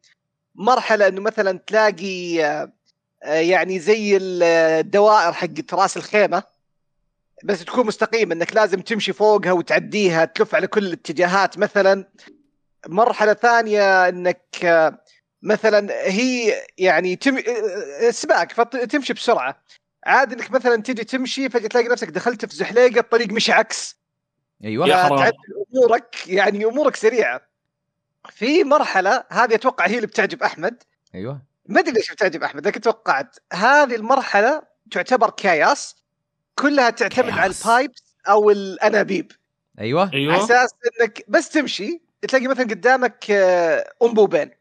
مرحله انه مثلا تلاقي آه، يعني زي الدوائر حق راس الخيمه بس تكون مستقيمه انك لازم تمشي فوقها وتعديها تلف على كل الاتجاهات مثلا مرحله ثانيه انك آه، مثلا هي يعني تم آه، سباق فتمشي بسرعه عاد انك مثلا تجي تمشي فجاه تلاقي نفسك دخلت في زحليقه الطريق مش عكس ايوه حرام امورك يعني امورك سريعه في مرحله هذه اتوقع هي اللي بتعجب احمد ايوه ما ادري ليش بتعجب احمد لكن توقعت هذه المرحله تعتبر كياس كلها تعتمد كياس. على البايبس او الانابيب ايوه ايوه اساس انك بس تمشي تلاقي مثلا قدامك انبوبين آه،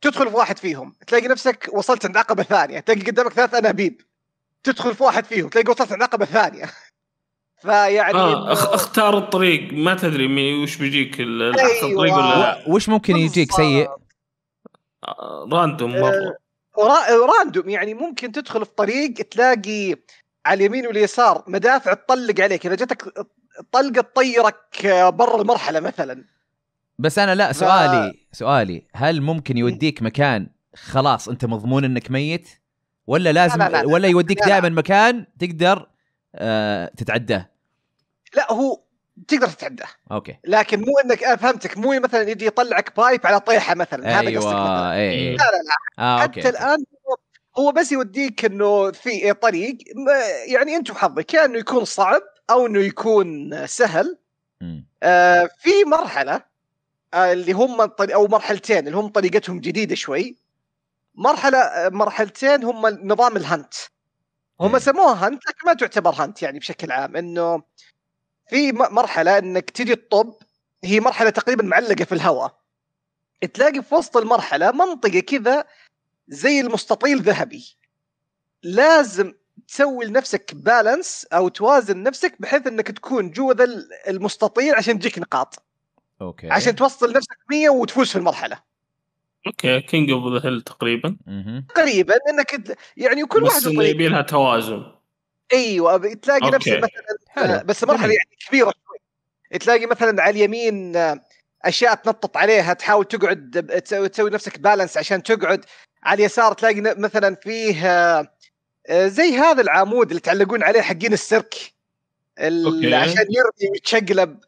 تدخل في واحد فيهم تلاقي نفسك وصلت عند عقبه ثانيه تلاقي قدامك ثلاث انابيب تدخل في واحد فيهم تلاقي وصلت عند عقبه ثانيه فيعني آه اختار الطريق ما تدري مين وش بيجيك احسن أيوة. طريق ولا لا وش ممكن يجيك سيء؟ راندوم آه، آه، مره راندوم يعني ممكن تدخل في طريق تلاقي على اليمين واليسار مدافع تطلق عليك اذا جاتك طلقه تطيرك آه، برا المرحله مثلا بس انا لا سؤالي ف... سؤالي هل ممكن يوديك مكان خلاص انت مضمون انك ميت ولا لازم لا لا لا ولا يوديك دائما مكان تقدر آه، تتعداه لا هو تقدر تتعداه اوكي لكن مو انك انا فهمتك مو مثلا يجي يطلعك بايب على طيحه مثلا أيوة. هذا قصدك مثلا أيوة. لا لا لا آه، حتى أوكي. الان هو بس يوديك انه في إيه، طريق يعني انت وحظك يا انه يكون صعب او انه يكون سهل آه في مرحله آه، اللي هم او مرحلتين اللي هم طريقتهم جديده شوي مرحله آه، مرحلتين هم نظام الهنت هم إيه. سموها هانت لكن ما تعتبر هانت يعني بشكل عام انه في مرحله انك تجي الطب هي مرحله تقريبا معلقه في الهواء تلاقي في وسط المرحله منطقه كذا زي المستطيل ذهبي لازم تسوي لنفسك بالانس او توازن نفسك بحيث انك تكون جوا ذا المستطيل عشان تجيك نقاط اوكي عشان توصل نفسك 100 وتفوز في المرحله اوكي كينج اوف ذا هيل تقريبا تقريبا انك يعني كل واحد بس يبي لها توازن ايوه تلاقي نفسه مثلا آه، بس مرحله يعني كبيره شوي تلاقي مثلا على اليمين آه، اشياء تنطط عليها تحاول تقعد آه، تسوي, تسوي نفسك بالانس عشان تقعد على اليسار تلاقي مثلا فيه زي هذا العمود اللي تعلقون عليه حقين السيرك عشان يرمي ويتشقلب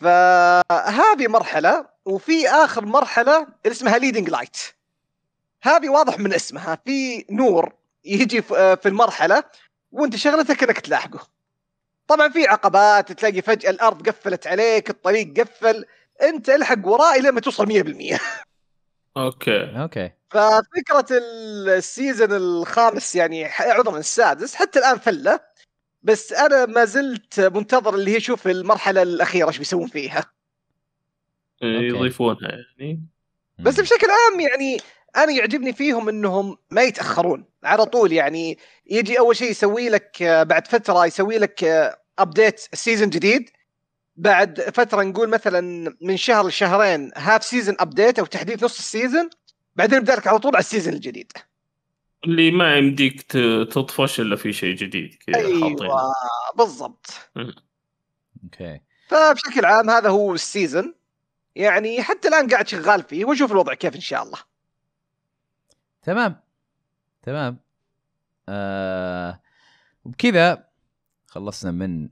فهذه مرحله وفي اخر مرحله اللي اسمها ليدنج لايت هذه واضح من اسمها في نور يجي آه، في المرحله وانت شغلتك انك تلاحقه طبعا في عقبات تلاقي فجاه الارض قفلت عليك الطريق قفل انت الحق ورائي لما توصل 100% اوكي اوكي ففكره السيزون الخامس يعني عظم السادس حتى الان فله بس انا ما زلت منتظر اللي هي شوف المرحله الاخيره ايش بيسوون فيها إيه، يضيفونها يعني بس بشكل عام يعني انا يعجبني فيهم انهم ما يتاخرون على طول يعني يجي اول شيء يسوي لك آه، بعد فتره يسوي لك ابديت آه، سيزون جديد بعد فتره نقول مثلا من شهر لشهرين هاف سيزون ابديت او تحديث نص السيزون بعدين يبدا لك على طول على السيزون الجديد اللي ما يمديك تطفش الا في شيء جديد كذا ايوه بالضبط اوكي فبشكل عام هذا هو السيزون يعني حتى الان قاعد شغال فيه واشوف الوضع كيف ان شاء الله تمام تمام آه وبكذا خلصنا من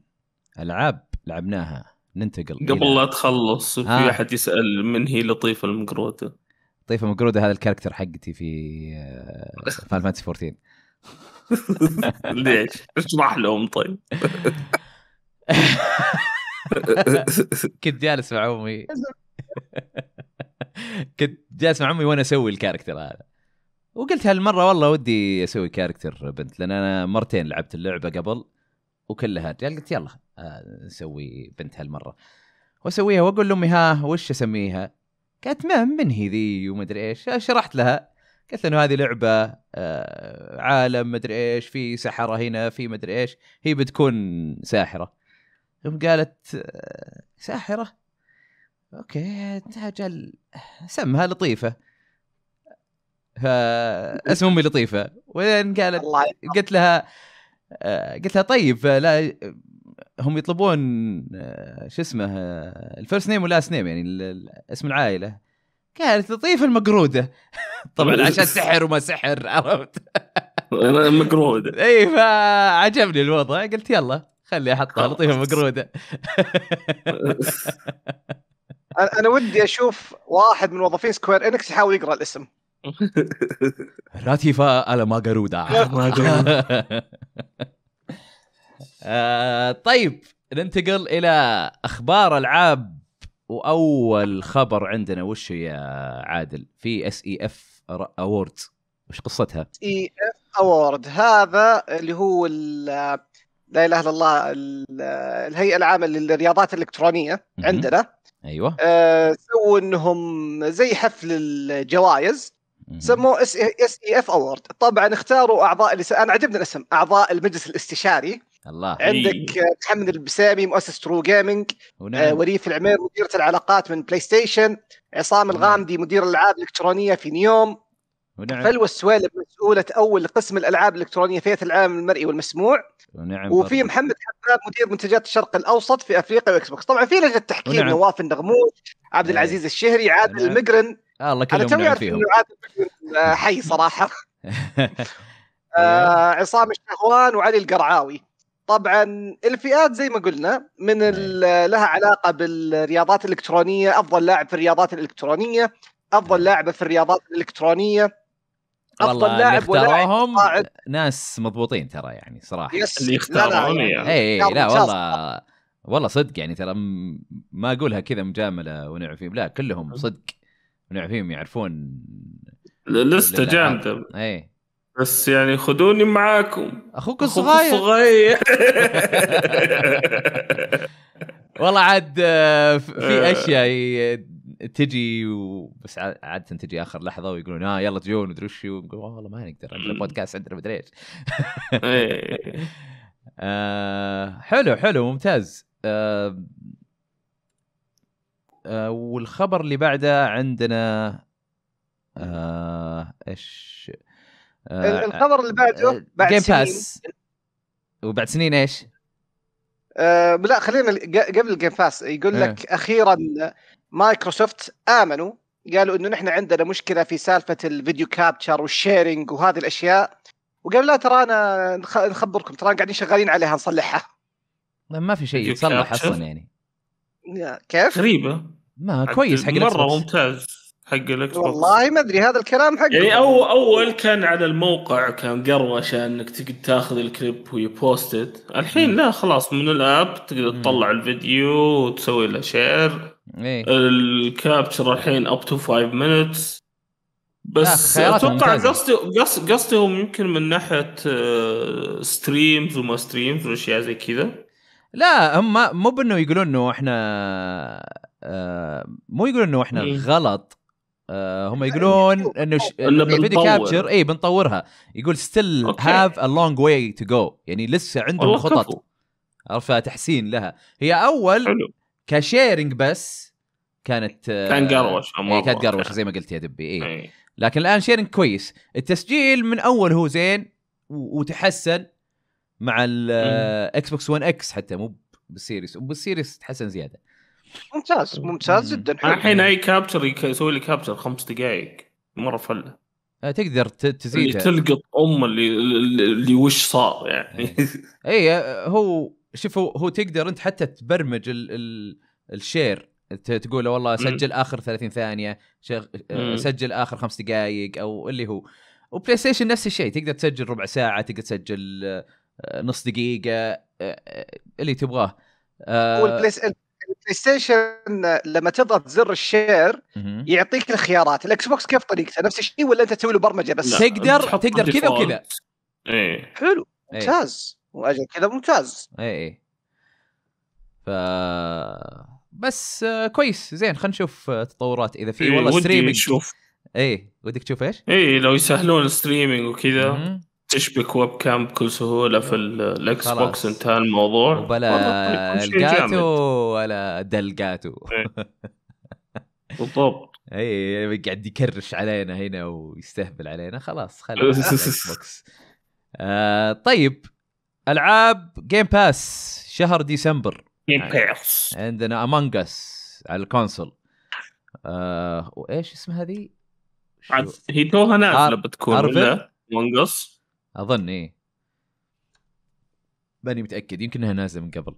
العاب لعبناها ننتقل قبل لا تخلص في آه. احد يسال من هي لطيفه المقروده لطيفه المقروده هذا الكاركتر حقتي في فان فانتسي 14 ليش؟ اشرح لهم طيب كنت جالس مع امي كنت جالس مع امي وانا اسوي الكاركتر هذا وقلت هالمره والله ودي اسوي كاركتر بنت لان انا مرتين لعبت اللعبه قبل وكلها رجال قلت يلا آه، نسوي بنت هالمره واسويها واقول لامي ها وش اسميها؟ قالت ما من هي ذي ومدري ايش شرحت لها قلت انه هذه لعبه آه، عالم مدري ايش في سحره هنا في مدري ايش هي بتكون ساحره قالت آه، ساحره اوكي حاجه سمها لطيفه اسم امي لطيفه وين قالت قلت لها آه، قلت لها طيب لا هم يطلبون آه، شو اسمه آه، الفيرست نيم واللاست نيم يعني اسم العائله قالت لطيفه المقروده طبعا عشان سحر وما سحر عرفت مقروده اي فعجبني الوضع قلت يلا خلي احطها لطيفه مقروده انا ودي اشوف واحد من موظفين سكوير انكس يحاول يقرا الاسم راتيفا الا ما قرودا آه، طيب ننتقل الى اخبار العاب واول خبر عندنا وش يا عادل في اس اي اف اووردز وش قصتها؟ اس اي اف اوورد هذا اللي هو لا اله الا الله الهيئه العامه للرياضات الالكترونيه عندنا ايوه آه سووا انهم زي حفل الجوائز سموه اس اس اي اف اوورد طبعا اختاروا اعضاء س... انا عجبني الاسم اعضاء المجلس الاستشاري الله عندك إيه. محمد البسامي مؤسس ترو جيمنج آه وليف العمير مديرة العلاقات من بلاي ستيشن عصام الغامدي مدير الالعاب الالكترونيه في نيوم ونعم فلوى السوالب مسؤولة أول قسم الألعاب الإلكترونية في العالم المرئي والمسموع ونعم وفي برضه. محمد حباب مدير منتجات الشرق الأوسط في أفريقيا وإكس بوكس طبعا في لجنة تحكيم ونعم. نواف النغموش عبد إيه. العزيز الشهري عادل ونعم. المقرن آه الله كلهم أنا توي نعم أعرف إنه عادل المقرن آه، حي صراحة آه إيه. عصام الشهوان وعلي القرعاوي طبعا الفئات زي ما قلنا من إيه. لها علاقه بالرياضات الالكترونيه افضل لاعب في الرياضات الالكترونيه افضل لاعبه في الرياضات الالكترونيه افضل لاعب اختاروهم ناس مضبوطين ترى يعني صراحه يس اللي يختارون يعني. اي إيه، لا والله والله صدق يعني ترى ما اقولها كذا مجامله فيهم لا كلهم صدق فيهم يعرفون لسته جامده اي بس يعني خذوني معاكم اخوك الصغير الصغير والله عاد آه، في آه. اشياء تجي بس عاده تجي اخر لحظه ويقولون اه يلا تجون مدري وش ونقول والله ما نقدر عندنا بودكاست عندنا مدري ايش إيه. آه، حلو حلو ممتاز آه، آه، والخبر اللي بعده عندنا ايش الخبر اللي بعده بعد جيم باس وبعد سنين ايش؟ آه لا خلينا قبل الجيم باس يقول إيه. لك اخيرا مايكروسوفت امنوا قالوا انه نحن عندنا مشكله في سالفه الفيديو كابتشر والشيرنج وهذه الاشياء وقالوا لا ترانا نخبركم ترانا قاعدين شغالين عليها نصلحها ما في شيء يتصلح اصلا يعني كيف؟ غريبه ما كويس حق مره ممتاز حق الاكس والله ما ادري هذا الكلام حق يعني أو اول كان على الموقع كان قروشه انك تقدر تاخذ الكليب ويبوستد الحين لا خلاص من الاب تقدر تطلع الفيديو وتسوي له شير ايه الكابتشر الحين اب تو 5 مينتس بس اتوقع قصدي قصدي هم يمكن من ناحيه ستريمز آه، وما ستريمز واشياء زي كذا لا هم مو بانه يقولون انه احنا آه، مو يقولون انه احنا إيه. غلط آه، هم يقولون إيه. انه الفيديو كابتشر اي بنطورها يقول ستيل هاف ا لونج واي تو جو يعني لسه عندهم خطط عرفت تحسين لها هي اول حلو. كشيرنج بس كانت آه، كان قروش إيه كانت قروش زي ما قلت يا دبي إيه. إيه. لكن الان شيرنج كويس التسجيل من اول هو زين وتحسن مع الاكس بوكس 1 اكس حتى مو بالسيريس وبالسيريس تحسن زياده ممتاز ممتاز جدا الحين اي كابتشر يسوي لي كابتشر خمس دقائق مره فله آه، تقدر تزيد تلقط ام اللي اللي وش صار يعني اي إيه، هو شوف هو تقدر انت حتى تبرمج ال ال الشير تقول والله سجل اخر 30 ثانيه شغ... سجل اخر خمس دقائق او اللي هو وبلاي ستيشن نفس الشيء تقدر تسجل ربع ساعه تقدر تسجل آه، نص دقيقه آه، آه، اللي تبغاه آه... والبلاي البلاي ستيشن لما تضغط زر الشير يعطيك الخيارات الاكس بوكس كيف طريقته نفس الشيء ولا انت تسوي له برمجه بس تقدر تقدر كذا وكذا ايه حلو إيه. ممتاز واجل كذا ممتاز اي اي ف بس آه، كويس زين خلينا نشوف آه، تطورات اذا في إيه، والله ستريمينج نشوف اي ودك تشوف ايش؟ اي لو يسهلون الستريمينج وكذا تشبك ويب كام بكل سهوله في الاكس بوكس انتهى الموضوع ولا الجاتو ولا إيه. دلقاتو بالضبط اي قاعد يكرش علينا هنا ويستهبل علينا خلاص خلاص الاكس بوكس آه طيب العاب جيم باس شهر ديسمبر جيم يعني باس عندنا امونج اس على الكونسول آه وايش اسمها ذي؟ هي توها نازله بتكون ولا اس اظن ايه ماني متاكد يمكن انها نازله من قبل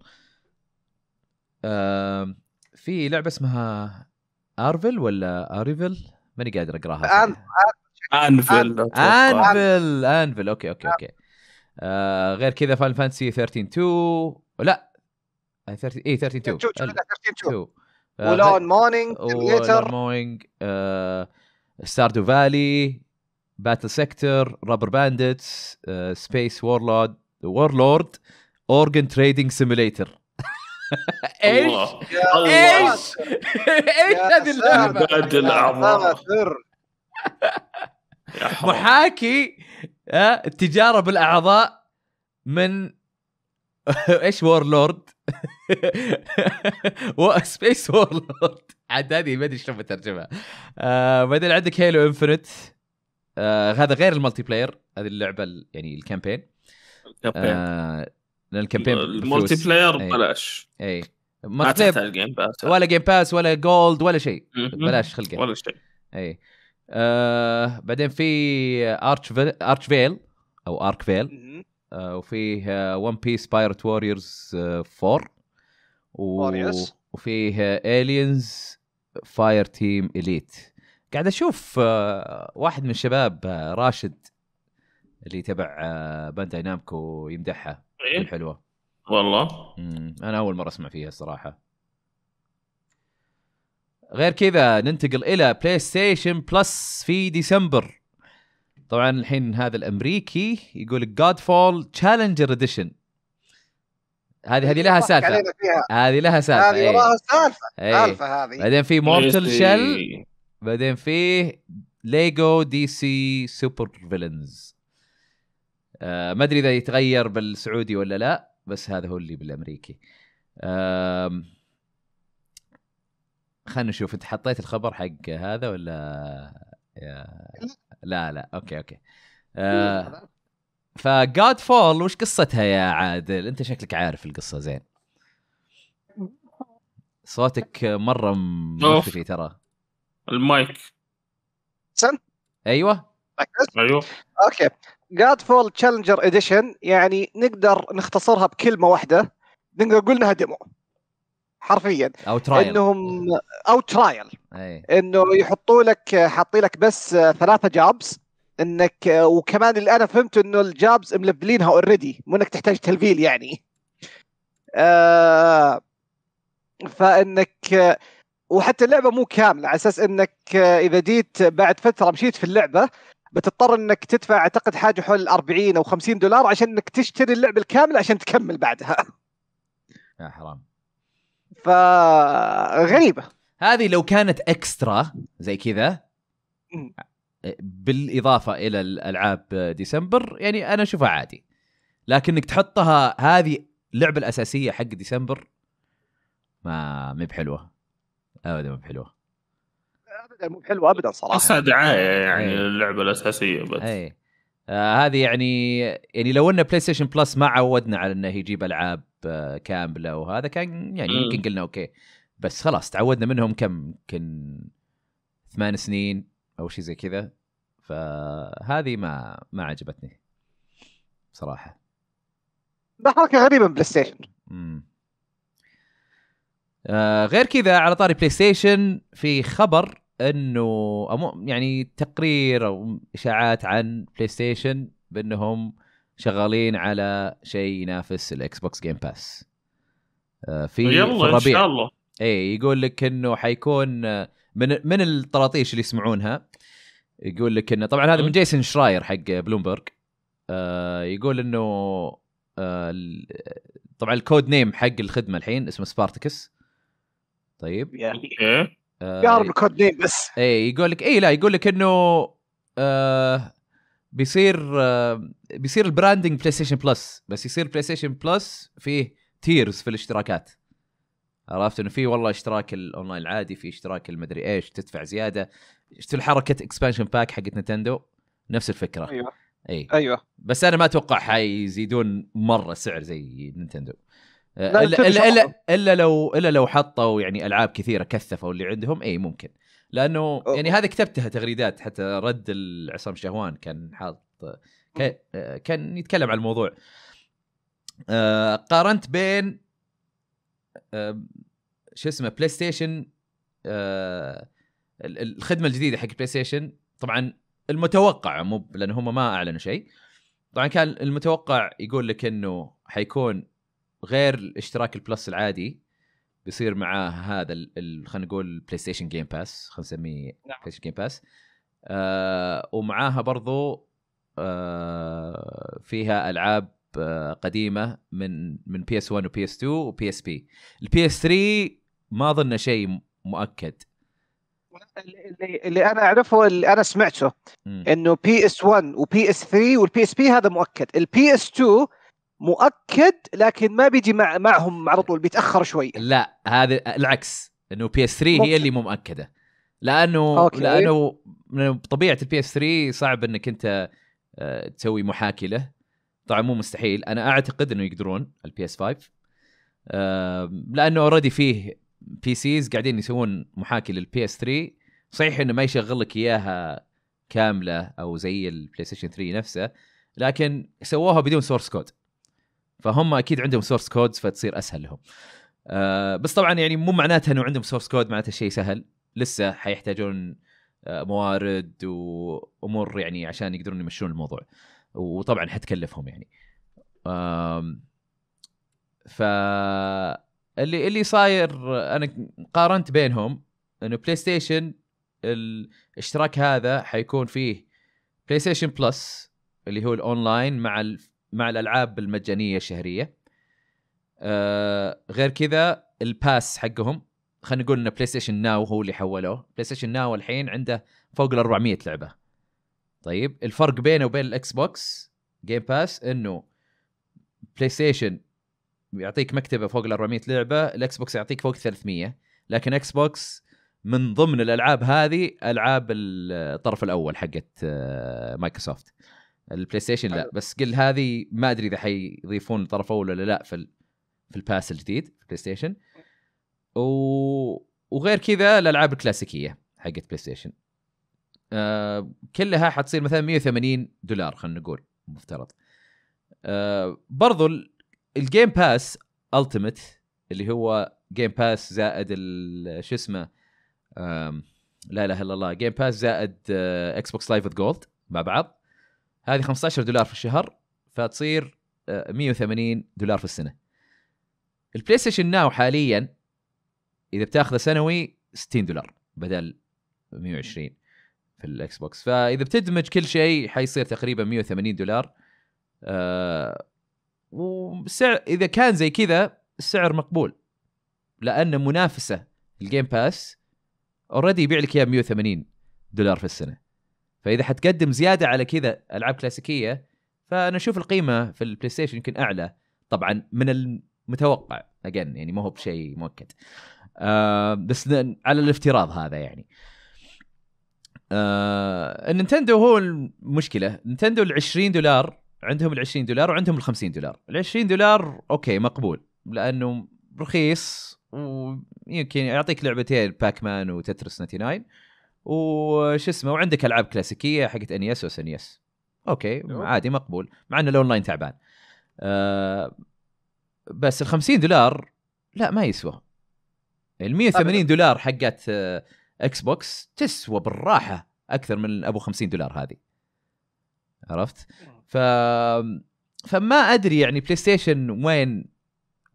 آه في لعبه اسمها ارفل ولا اريفل ماني قادر اقراها انفل انفل انفل اوكي اوكي اوكي آه غير كذا فان فانتسي 13 2 لا 30 اي 32 32 2 ولون مورنينج ولون مورنينج ستاردو فالي باتل سيكتور رابر باندتس سبيس وورلورد وورلورد اورجن تريدنج سيميليتر ايش؟ ايش؟ ايش هذه اللعبه؟ محاكي آه، التجاره بالاعضاء من ايش وورلورد سبيس وورلورد عاد هذه ما ادري شلون بترجمها آه، بعدين عندك هيلو انفنت آه هذا غير الملتي بلاير هذه اللعبه يعني الكامبين آه الكامبين الملتي بلاير إيه. ببلاش اي ما تحتاج جيم باس ولا جيم باس ولا جولد ولا شيء بلاش خلقه ولا شيء اي آه بعدين في ارتش ارتش فيل او ارك فيل آه وفيه ون بيس بايرت ووريرز 4 وفيه الينز فاير تيم اليت قاعد اشوف آه واحد من الشباب آه راشد اللي تبع آه بانداي نامكو يمدحها إيه؟ الحلوه والله مم. انا اول مره اسمع فيها الصراحه غير كذا ننتقل الى بلاي ستيشن بلس في ديسمبر طبعا الحين هذا الامريكي يقول جاد فول تشالنجر اديشن هذه هذه لها سالفه هذه لها سالفه هذه وراها سالفه إيه. سالفه هذه بعدين في مورتل شل إيه. بعدين في ليجو دي سي سوبر فيلنز آه ما ادري اذا يتغير بالسعودي ولا لا بس هذا هو اللي بالامريكي آه خلينا نشوف انت حطيت الخبر حق هذا ولا يا... لا لا اوكي اوكي آه فجاد فول وش قصتها يا عادل انت شكلك عارف القصه زين صوتك مره مختفي ترى المايك سن ايوه ايوه اوكي جاد فول تشالنجر اديشن يعني نقدر نختصرها بكلمه واحده نقدر نقول انها ديمو حرفيا او ترايل انهم او ترايل أي. انه يحطوا لك حاطين لك بس ثلاثه جابس انك وكمان اللي انا فهمته انه الجابز ملفلينها اوريدي مو انك تحتاج تلفيل يعني آه فانك وحتى اللعبه مو كامله على اساس انك اذا جيت بعد فتره مشيت في اللعبه بتضطر انك تدفع اعتقد حاجه حول 40 او 50 دولار عشان انك تشتري اللعبه الكامله عشان تكمل بعدها يا حرام فغريبه هذه لو كانت اكسترا زي كذا بالاضافه الى الالعاب ديسمبر يعني انا اشوفها عادي لكنك تحطها هذه اللعبه الاساسيه حق ديسمبر ما مي بحلوه ابدا مو بحلوه ابدا مو حلوه ابدا صراحه اصلا دعايه يعني إيه. اللعبه الاساسيه بس إيه. آه هذه يعني يعني لو ان بلاي ستيشن بلس ما عودنا على انه يجيب العاب كامله وهذا كان يعني يمكن قلنا اوكي بس خلاص تعودنا منهم كم يمكن ثمان سنين او شيء زي كذا فهذه ما ما عجبتني بصراحه حركه غريبه من بلاي ستيشن آه غير كذا على طاري بلاي ستيشن في خبر انه يعني تقرير او اشاعات عن بلاي ستيشن بانهم شغالين على شيء ينافس الاكس بوكس جيم باس آه، في يلا في ان شاء الله اي يقول لك انه حيكون آه، من من الطراطيش اللي يسمعونها يقول لك انه طبعا هذا من جيسون شراير حق بلومبرج آه، يقول انه طبعا الكود نيم حق الخدمه الحين اسمه سبارتكس طيب يا رب الكود نيم بس اي يقول لك اي لا يقول لك انه بيصير بيصير البراندنج بلاي ستيشن بلس بس يصير بلاي ستيشن بلس فيه تيرز في الاشتراكات عرفت انه في والله اشتراك الاونلاين العادي في اشتراك المدري ايش تدفع زياده شفت الحركه اكسبانشن باك حقت نينتندو نفس الفكره ايوه اي ايوه بس انا ما اتوقع حيزيدون مره سعر زي نينتندو الا الا, إلا لو الا لو حطوا يعني العاب كثيره كثفوا اللي عندهم اي ممكن لانه يعني هذا كتبتها تغريدات حتى رد العصام شهوان كان حاط كان يتكلم عن الموضوع آه، قارنت بين آه، شو اسمه بلاي آه، ستيشن الخدمه الجديده حق بلاي ستيشن طبعا المتوقع مو لان هم ما اعلنوا شيء طبعا كان المتوقع يقول لك انه حيكون غير الاشتراك البلس العادي بيصير معاه هذا خلينا نقول بلاي ستيشن جيم باس خلينا نسميه نعم. بلاي ستيشن جيم باس آه ومعاها برضو آه فيها العاب آه قديمه من من بي اس 1 وبي اس 2 وبي اس بي البي اس 3 ما اظن شيء مؤكد اللي, اللي انا اعرفه اللي انا سمعته انه بي اس 1 وبي اس 3 والبي اس بي هذا مؤكد البي اس 2 مؤكد لكن ما بيجي مع معهم على طول بيتاخر شوي لا هذا العكس انه بي اس 3 هي اللي مو مؤكده لانه أوكي. لانه بطبيعه البي اس 3 صعب انك انت آه، تسوي محاكي له طبعا مو مستحيل انا اعتقد انه يقدرون البي اس 5 لانه اوريدي فيه بي سيز قاعدين يسوون محاكي للبي اس 3 صحيح انه ما يشغل لك اياها كامله او زي البلاي ستيشن 3 نفسه لكن سووها بدون سورس كود فهم اكيد عندهم سورس كودز فتصير اسهل لهم آه بس طبعا يعني مو معناتها انه عندهم سورس كود معناتها شيء سهل لسه حيحتاجون آه موارد وامور يعني عشان يقدرون يمشون الموضوع وطبعا حتكلفهم يعني ف اللي اللي صاير انا قارنت بينهم انه بلاي ستيشن الاشتراك هذا حيكون فيه بلاي ستيشن بلس اللي هو الاونلاين مع مع الالعاب المجانيه الشهريه آه، غير كذا الباس حقهم خلينا نقول ان بلاي ستيشن ناو هو اللي حولوه بلاي ستيشن ناو الحين عنده فوق ال 400 لعبه طيب الفرق بينه وبين الاكس بوكس جيم باس انه بلاي ستيشن يعطيك مكتبه فوق ال 400 لعبه الاكس بوكس يعطيك فوق 300 لكن اكس بوكس من ضمن الالعاب هذه العاب الطرف الاول حقت مايكروسوفت آه، البلاي ستيشن لا بس قل هذه ما ادري اذا حيضيفون طرف اول ولا لا في ال... في الباس الجديد في ستيشن و... وغير كذا الالعاب الكلاسيكيه حقت بلاي ستيشن آه كلها حتصير مثلا 180 دولار خلينا نقول مفترض آه برضو الجيم باس التيمت اللي هو جيم باس زائد شو اسمه لا اله الا الله جيم باس زائد اكس بوكس لايف جولد مع بعض هذه 15 دولار في الشهر فتصير 180 آه، دولار في السنه البلاي ستيشن ناو حاليا اذا بتاخذه سنوي 60 دولار بدل 120 في الاكس بوكس فاذا بتدمج كل شيء حيصير تقريبا 180 دولار أه وسعر اذا كان زي كذا السعر مقبول لان منافسه الجيم باس اوريدي يبيع لك اياه ب 180 دولار في السنه فاذا حتقدم زياده على كذا العاب كلاسيكيه فانا اشوف القيمه في البلاي ستيشن يمكن اعلى طبعا من المتوقع اجين يعني ما هو بشيء مؤكد آه بس على الافتراض هذا يعني آه النينتندو هو المشكله نينتندو ال 20 دولار عندهم ال 20 دولار وعندهم ال 50 دولار ال 20 دولار اوكي مقبول لانه رخيص ويمكن يعطيك لعبتين باكمان وتترس 99 وش اسمه وعندك العاب كلاسيكيه حقت انيس وسنيس اوكي عادي مقبول مع انه الاونلاين تعبان آه بس ال 50 دولار لا ما يسوى ال 180 دولار حقت اكس آه، بوكس تسوى بالراحه اكثر من ابو 50 دولار هذه عرفت ف فما ادري يعني بلاي ستيشن وين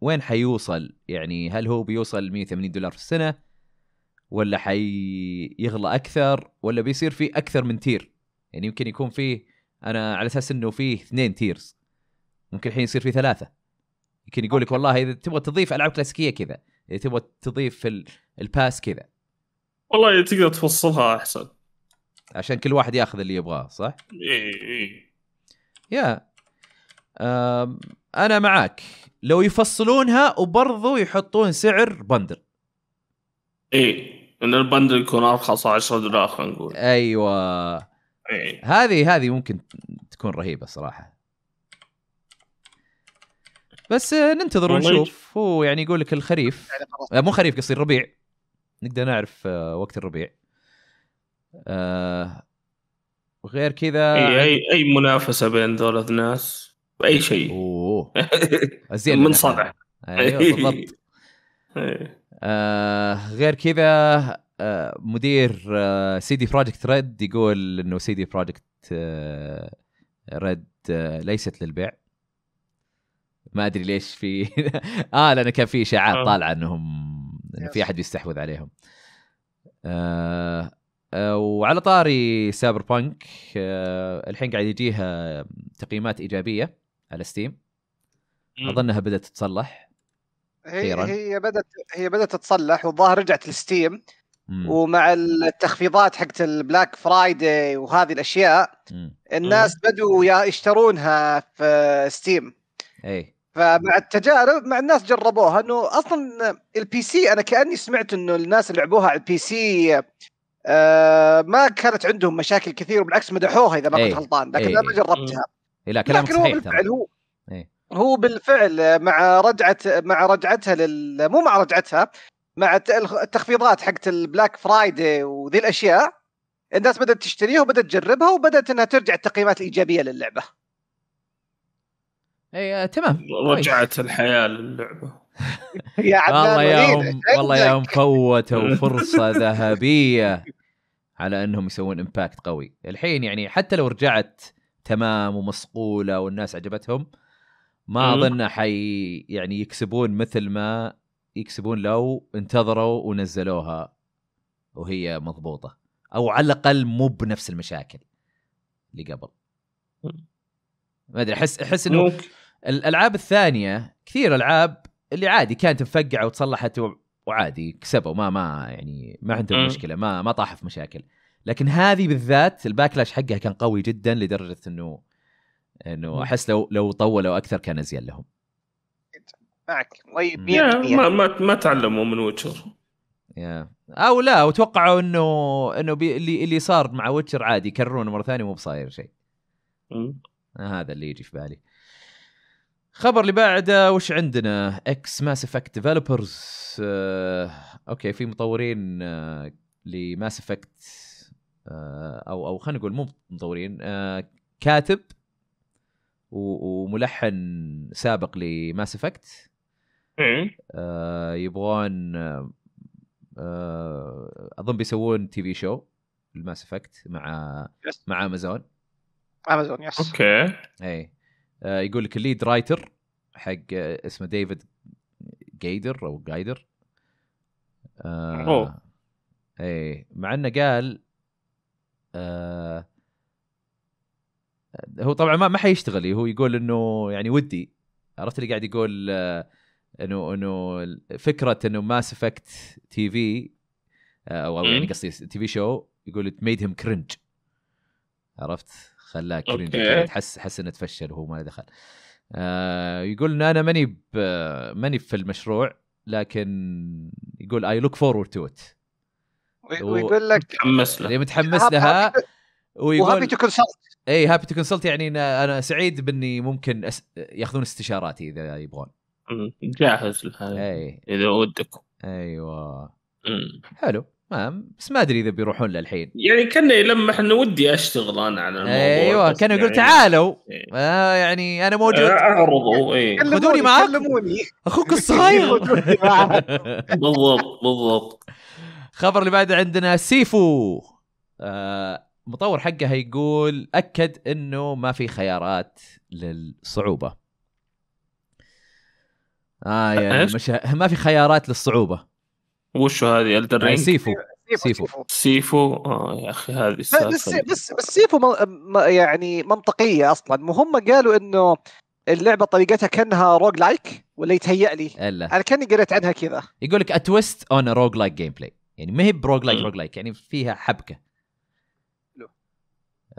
وين حيوصل يعني هل هو بيوصل 180 دولار في السنه ولا حيغلى اكثر ولا بيصير في اكثر من تير يعني يمكن يكون فيه انا على اساس انه فيه اثنين تيرز ممكن الحين يصير فيه ثلاثه يمكن يقول لك والله اذا تبغى تضيف العاب كلاسيكيه كذا اذا تبغى تضيف الباس كذا والله تقدر تفصلها احسن عشان كل واحد ياخذ اللي يبغاه صح؟ اي اي يا انا معاك لو يفصلونها وبرضو يحطون سعر بندل ايه ان البندل يكون ارخص 10 دولار خلينا نقول ايوه أي. هذه هذه ممكن تكون رهيبه صراحه بس ننتظر ونشوف هو يعني يقول لك الخريف يعني مو خريف قصدي الربيع نقدر نعرف آه، وقت الربيع آه وغير كذا إيه، اي اي اي منافسه بين ذول الناس باي شيء اوه زين من صنع ايوه بالضبط إيه. آه غير كذا آه مدير آه سي دي بروجكت ريد يقول انه سي دي بروجكت آه ريد آه ليست للبيع ما ادري ليش في اه لانه كان في اشاعات آه. طالعه انهم انه في احد بيستحوذ عليهم آه آه وعلى طاري سايبر بانك آه الحين قاعد يجيها تقييمات ايجابيه على ستيم اظنها بدات تتصلح هي هي بدات هي بدات تتصلح والظاهر رجعت لستيم ومع التخفيضات حقت البلاك فرايداي وهذه الاشياء مم. الناس بدوا يشترونها في ستيم اي فمع التجارب مع الناس جربوها انه اصلا البي سي انا كاني سمعت انه الناس اللي لعبوها على البي سي آه ما كانت عندهم مشاكل كثير وبالعكس مدحوها اذا ما كنت إيه. غلطان لكن إيه. انا ما جربتها إيه. لا كلامك صحيح هو بالفعل هو هو بالفعل مع رجعه مع رجعتها لل مو مع رجعتها مع التخفيضات حقت البلاك فرايدي وذي الاشياء الناس بدات تشتريها وبدات تجربها وبدات انها ترجع التقييمات الايجابيه للعبه. اي آه، تمام رجعت الحياه للعبه يا والله يا والله يا فوتوا فرصه ذهبيه على انهم يسوون امباكت قوي الحين يعني حتى لو رجعت تمام ومصقوله والناس عجبتهم ما اظن حي يعني يكسبون مثل ما يكسبون لو انتظروا ونزلوها وهي مضبوطه او على الاقل مو بنفس المشاكل اللي قبل ما ادري احس احس انه الالعاب الثانيه كثير العاب اللي عادي كانت مفقعه وتصلحت وعادي كسبوا ما ما يعني ما عندهم مشكله ما ما طاحوا في مشاكل لكن هذه بالذات الباكلاش حقها كان قوي جدا لدرجه انه انه احس لو لو طولوا اكثر كان ازين لهم معك طيب ما ما ما تعلموا من ويتشر يا او لا وتوقعوا انه انه اللي اللي صار مع ويتشر عادي يكررونه مره ثانيه مو بصاير شيء آه، هذا اللي يجي في بالي خبر اللي بعده وش عندنا اكس ماس افكت ديفلوبرز اوكي في مطورين آه، لماس افكت آه، او او خلينا نقول مو مطورين كاتب وملحن سابق لماس افكت إيه. آه يبغون آه اظن بيسوون تي في شو لماس افكت مع يس. مع امازون امازون يس اوكي اي آه يقول لك الليد رايتر حق آه، اسمه ديفيد جايدر او جايدر آه اوه اي مع انه قال آه هو طبعا ما ما حيشتغل هو يقول انه يعني ودي عرفت اللي قاعد يقول آه، انه انه فكره انه ماس افكت تي في او يعني قصدي تي في شو يقول ميد هيم كرنج عرفت خلاه كرنج حس حس انه تفشل وهو ما له دخل آه يقول انا ماني ماني في المشروع لكن يقول اي لوك فورورد تو ات ويقول لك متحمس لها متحمس لها ويقول وهابي تو كونسلت اي هابي تو كونسلت يعني انا سعيد باني ممكن أس... ياخذون استشاراتي اذا يبغون جاهز لهذا اي اذا ودكم ايوه حلو ما بس ما ادري اذا بيروحون للحين يعني كان يلمح انه ودي اشتغل انا على الموضوع ايوه كان يقول يعني... تعالوا إيه. آه يعني انا موجود اعرضوا اي خذوني معاك كلموني اخوك الصغير بالضبط بالضبط الخبر اللي بعده عندنا سيفو آه المطور حقها يقول اكد انه ما في خيارات للصعوبه اه يعني مش ما في خيارات للصعوبه وشو هذه الدرينج يعني سيفو سيفو, سيفو. اه يا اخي هذه بس بس بس سيفو يعني منطقيه اصلا مهم هم قالوا انه اللعبه طريقتها كانها روج لايك ولا يتهيأ لي؟ الا انا كاني قريت عنها كذا يقول لك اتويست اون روج لايك جيم بلاي يعني ما هي بروج لايك روج لايك يعني فيها حبكه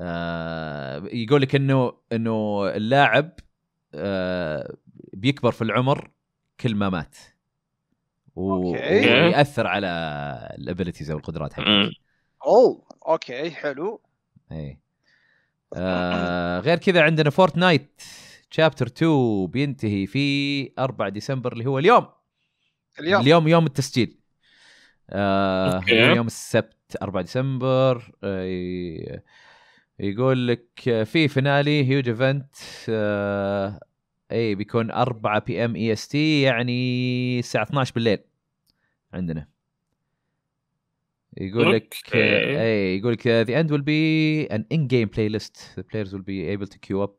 آه يقول لك انه انه اللاعب آه بيكبر في العمر كل ما مات ويأثر على الابيلتيز او القدرات حقتك اوه اوكي حلو ايه آه غير كذا عندنا فورتنايت شابتر 2 بينتهي في 4 ديسمبر اللي هو اليوم اليوم اليوم يوم التسجيل آه يوم السبت 4 ديسمبر آه يقول لك في فينالي هيوج ايفنت اي بيكون 4 بي ام اي اس تي يعني الساعه 12 بالليل عندنا يقول لك اي يقول لك ذا اند ويل بي ان ان جيم بلاي ليست ذا بلايرز ويل بي ايبل تو كيو اب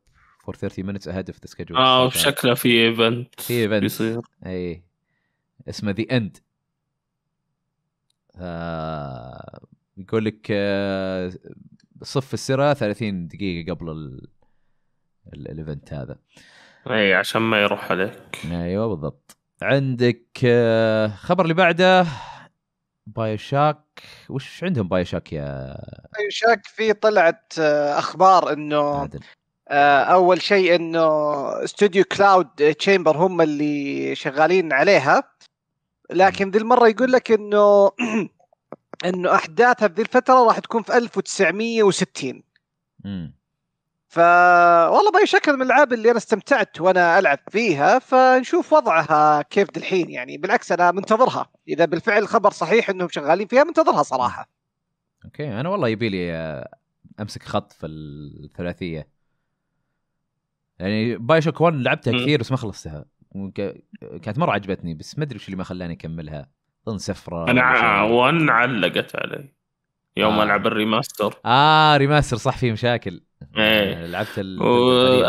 فور 30 minutes ahead of the schedule اه شكله في ايفنت في ايفنت بيصير اي اسمه ذا اند آه، يقول لك آه، صف السيره 30 دقيقه قبل الايفنت هذا اي عشان ما يروح عليك ايوه بالضبط عندك آه، خبر اللي بعده شاك وش عندهم شاك يا شاك في طلعت آه، اخبار انه عادل. آه، اول شيء انه استوديو كلاود تشامبر هم اللي شغالين عليها لكن ذي المره يقول لك انه انه احداثها بذي الفتره راح تكون في 1960 امم ف والله باي شكل من الالعاب اللي انا استمتعت وانا العب فيها فنشوف وضعها كيف دحين يعني بالعكس انا منتظرها اذا بالفعل الخبر صحيح انهم شغالين فيها منتظرها صراحه اوكي انا والله يبي لي آه، امسك خط في الثلاثيه يعني باي شوك 1 لعبتها كثير بس ما خلصتها كانت مره عجبتني بس ما ادري وش اللي ما خلاني اكملها انسفرة انا وان علقت علي يوم آه. العب الريماستر اه ريماستر صح في مشاكل ايه يعني لعبت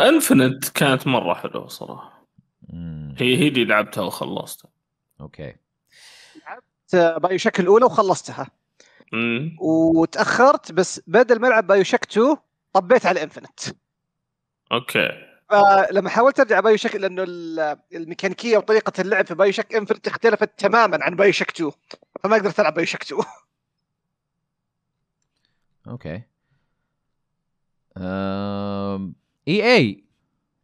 انفنت كانت مره حلوه صراحه مم. هي هي اللي لعبتها وخلصتها اوكي لعبت بايو شك الاولى وخلصتها مم. وتاخرت بس بدل ما العب بايو شك 2 طبيت على انفنت اوكي فلما حاولت ارجع بايو شك لانه الميكانيكيه وطريقه اللعب في بايو شك انفنت اختلفت تماما عن بايو شك 2 فما قدرت العب بايو شك 2 اوكي اي اي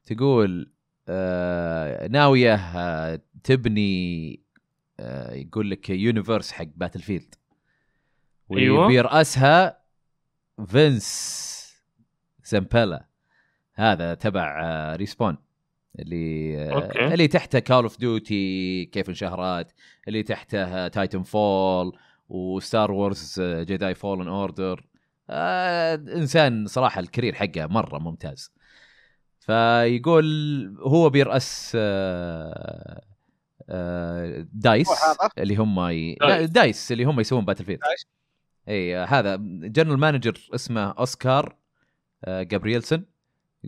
تقول أه... ناويه أه... تبني أه... يقول لك يونيفرس حق باتل فيلد ويرأسها فينس زمبلا هذا تبع ريسبون آه، اللي آه، أوكي. اللي تحته كول اوف ديوتي كيف انشهرت اللي تحته تايتن فول وستار وورز جداي ان اوردر انسان صراحه الكرير حقه مره ممتاز فيقول هو بيراس آه، دايس اللي هم ي... دايس. دايس اللي هم يسوون باتل فيلد اي هذا جنرال مانجر اسمه اوسكار جابرييلسون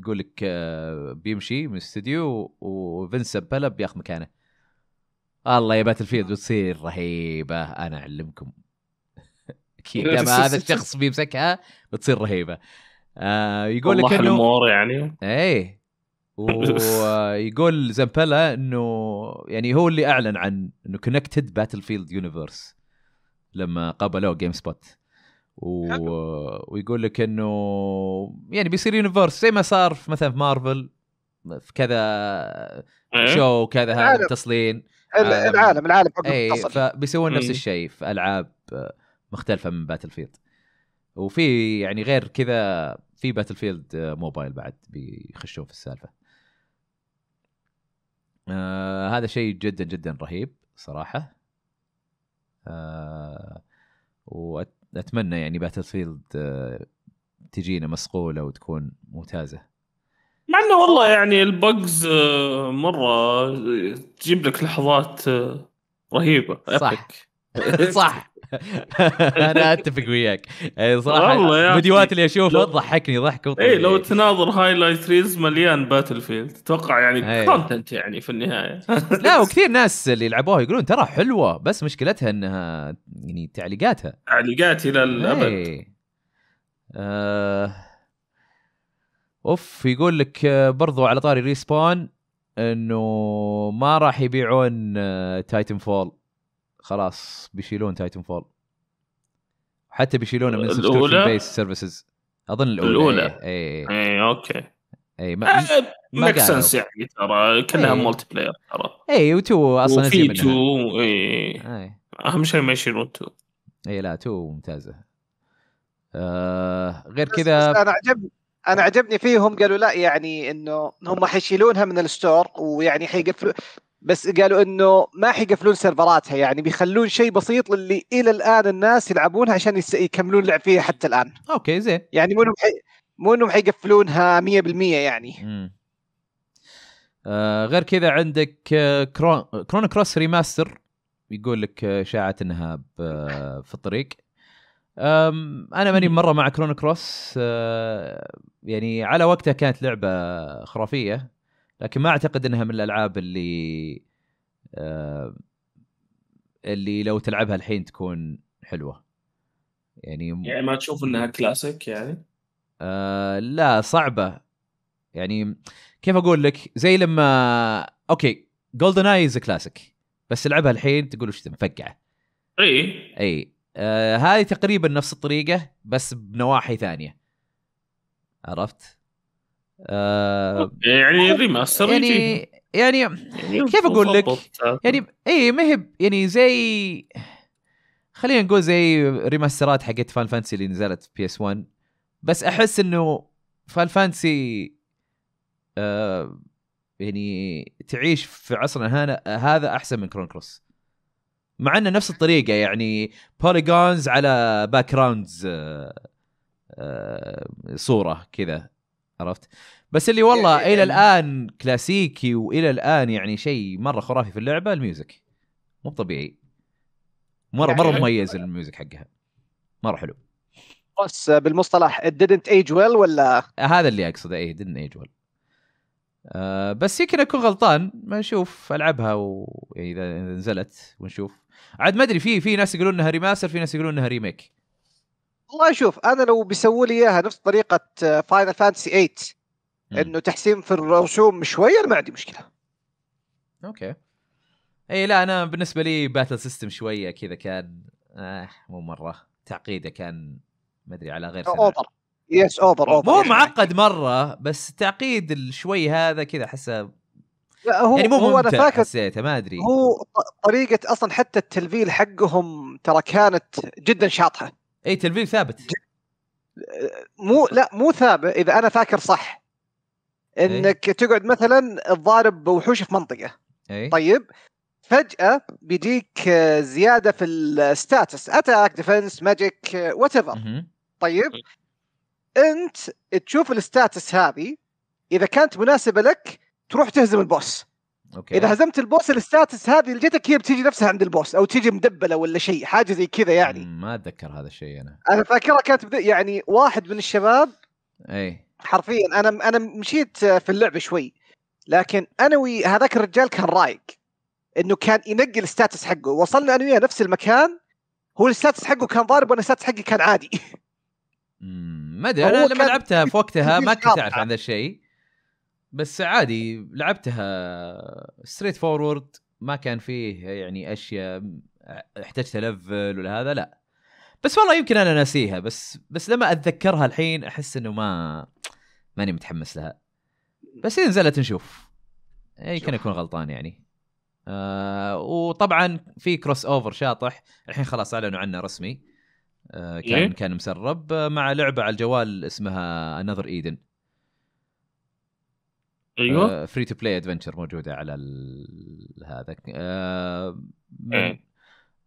يقول لك آه، بيمشي من الاستديو وفنس بلا بياخذ مكانه الله يا باتل فيلد بتصير رهيبه انا اعلمكم اكيد هذا الشخص بيمسكها بتصير رهيبه آه يقول لك انه الامور يعني ايه ويقول زمبلا انه يعني هو اللي اعلن عن انه كونكتد باتل فيلد يونيفرس لما قابلوه جيم سبوت و... ويقول لك انه يعني بيصير يونيفرس زي ما صار في مثلا في مارفل في كذا شو إيه. كذا هذا تصلين العالم العالم حقه اي فبيسوون نفس الشيء في العاب مختلفه من باتل فيلد وفي يعني غير كذا في باتل فيلد موبايل بعد بيخشون في السالفه آه هذا شيء جدا جدا رهيب صراحه آه وأت اتمنى يعني باتل آه، فيلد تجينا مصقوله وتكون ممتازه مع انه والله يعني البجز آه، مره آه، تجيب لك لحظات رهيبه صح صح انا اتفق وياك إيه، صراحه الفيديوهات اللي اشوفها تضحكني ضحك اي لو تناظر هايلايت ريلز مليان باتل فيلد اتوقع يعني كونتنت إيه. يعني في النهايه لا وكثير ناس اللي يلعبوها يقولون ترى حلوه بس مشكلتها انها يعني تعليقاتها تعليقات الى إيه. الابد آه، اوف يقول لك آه، برضو على طاري ريسبون انه ما راح يبيعون تايتن آه، فول خلاص بيشيلون تايتن فول حتى بيشيلونه من سبسكريبشن بيس سيرفيسز اظن الاولى الاولى اي اي إيه. إيه، اوكي اي ما آه، ميك سنس يعني ترى كلها مولتي بلاير ترى اي وتو اصلا وفي تو اي إيه. اهم شيء ما يشيلون تو اي لا تو ممتازه آه غير كذا انا عجبني انا عجبني فيهم قالوا لا يعني انه هم حيشيلونها من الستور ويعني حيقفلوا بس قالوا انه ما حيقفلون سيرفراتها يعني بيخلون شيء بسيط للي الى الان الناس يلعبونها عشان يكملون لعب فيها حتى الان اوكي زين يعني مو انهم حي... مو انهم حيقفلونها 100% يعني آه غير كذا عندك آه، كرون... كرون كروس ريماستر يقول لك آه، اشاعت انها ب... في الطريق انا ماني مره مع كرون كروس آه، يعني على وقتها كانت لعبه خرافيه لكن ما اعتقد انها من الالعاب اللي آه اللي لو تلعبها الحين تكون حلوه يعني يعني ما تشوف انها كلاسيك يعني؟ آه لا صعبه يعني كيف اقول لك زي لما اوكي جولدن اي از كلاسيك بس العبها الحين تقول وش مفقعه اي اي آه هذه تقريبا نفس الطريقه بس بنواحي ثانيه عرفت؟ آه يعني ريماستر يعني, يعني يعني كيف اقول لك؟ يعني اي ما هي يعني زي خلينا نقول زي ريماسترات حقت فان فانسي اللي نزلت بي اس 1 بس احس انه فان فانسي آه يعني تعيش في عصرنا هذا احسن من كرون كروس مع انه نفس الطريقه يعني بوليجونز على باك آه، جراوندز آه صوره كذا عرفت بس اللي والله يعني الى يعني الان كلاسيكي والى الان يعني شيء مره خرافي في اللعبه الميوزك مو طبيعي مره يعني مره مميز الميوزك حقها مره حلو بس بالمصطلح it didn't age well ولا هذا اللي اقصده اي didn't age well أه بس يمكن اكون غلطان ما نشوف العبها و... يعني اذا نزلت ونشوف عاد ما ادري في في ناس يقولون انها ريماستر في ناس يقولون انها ريميك والله شوف انا لو بيسووا لي اياها نفس طريقه فاينل فانتسي 8 انه تحسين في الرسوم شويه انا ما عندي مشكله اوكي اي لا انا بالنسبه لي باتل سيستم شويه كذا كان آه مو مره تعقيده كان ما ادري على غير اوفر يس اوفر اوفر مو معقد مره بس التعقيد الشوي هذا كذا احسه لا هو يعني مو هو انا فاكر حسيته ما ادري هو طريقه اصلا حتى التلفيل حقهم ترى كانت جدا شاطحه اي تلفيل ثابت مو لا مو ثابت اذا انا فاكر صح إيه. انك أي. تقعد مثلا تضارب وحوش في منطقه أي. طيب فجاه بيجيك زياده في الستاتس اتاك ديفنس ماجيك وات طيب انت تشوف الستاتس هذه اذا كانت مناسبه لك تروح تهزم البوس اوكي اذا هزمت البوس الستاتس هذه اللي جتك هي بتيجي نفسها عند البوس او تيجي مدبله ولا شيء حاجه زي كذا يعني ما اتذكر هذا الشيء انا انا فاكرها كانت يعني واحد من الشباب اي حرفيا انا انا مشيت في اللعبه شوي لكن انا وي هذاك الرجال كان رايق انه كان ينقي الستاتس حقه وصلنا انا وياه نفس المكان هو الستاتس حقه كان ضارب وانا الستاتس حقي كان عادي ما ادري انا لما لعبتها في وقتها ما كنت اعرف عن ذا الشيء بس عادي لعبتها ستريت فورورد ما كان فيه يعني اشياء احتجت لفل ولا هذا لا بس والله يمكن انا ناسيها بس بس لما اتذكرها الحين احس انه ما ماني متحمس لها بس اذا نزلت نشوف إيه، يمكن اكون غلطان يعني آه وطبعا في كروس اوفر شاطح الحين خلاص اعلنوا عنه رسمي آه كان إيه؟ كان مسرب مع لعبه على الجوال اسمها انذر ايدن ايوه فري تو بلاي ادفنشر موجوده على هذا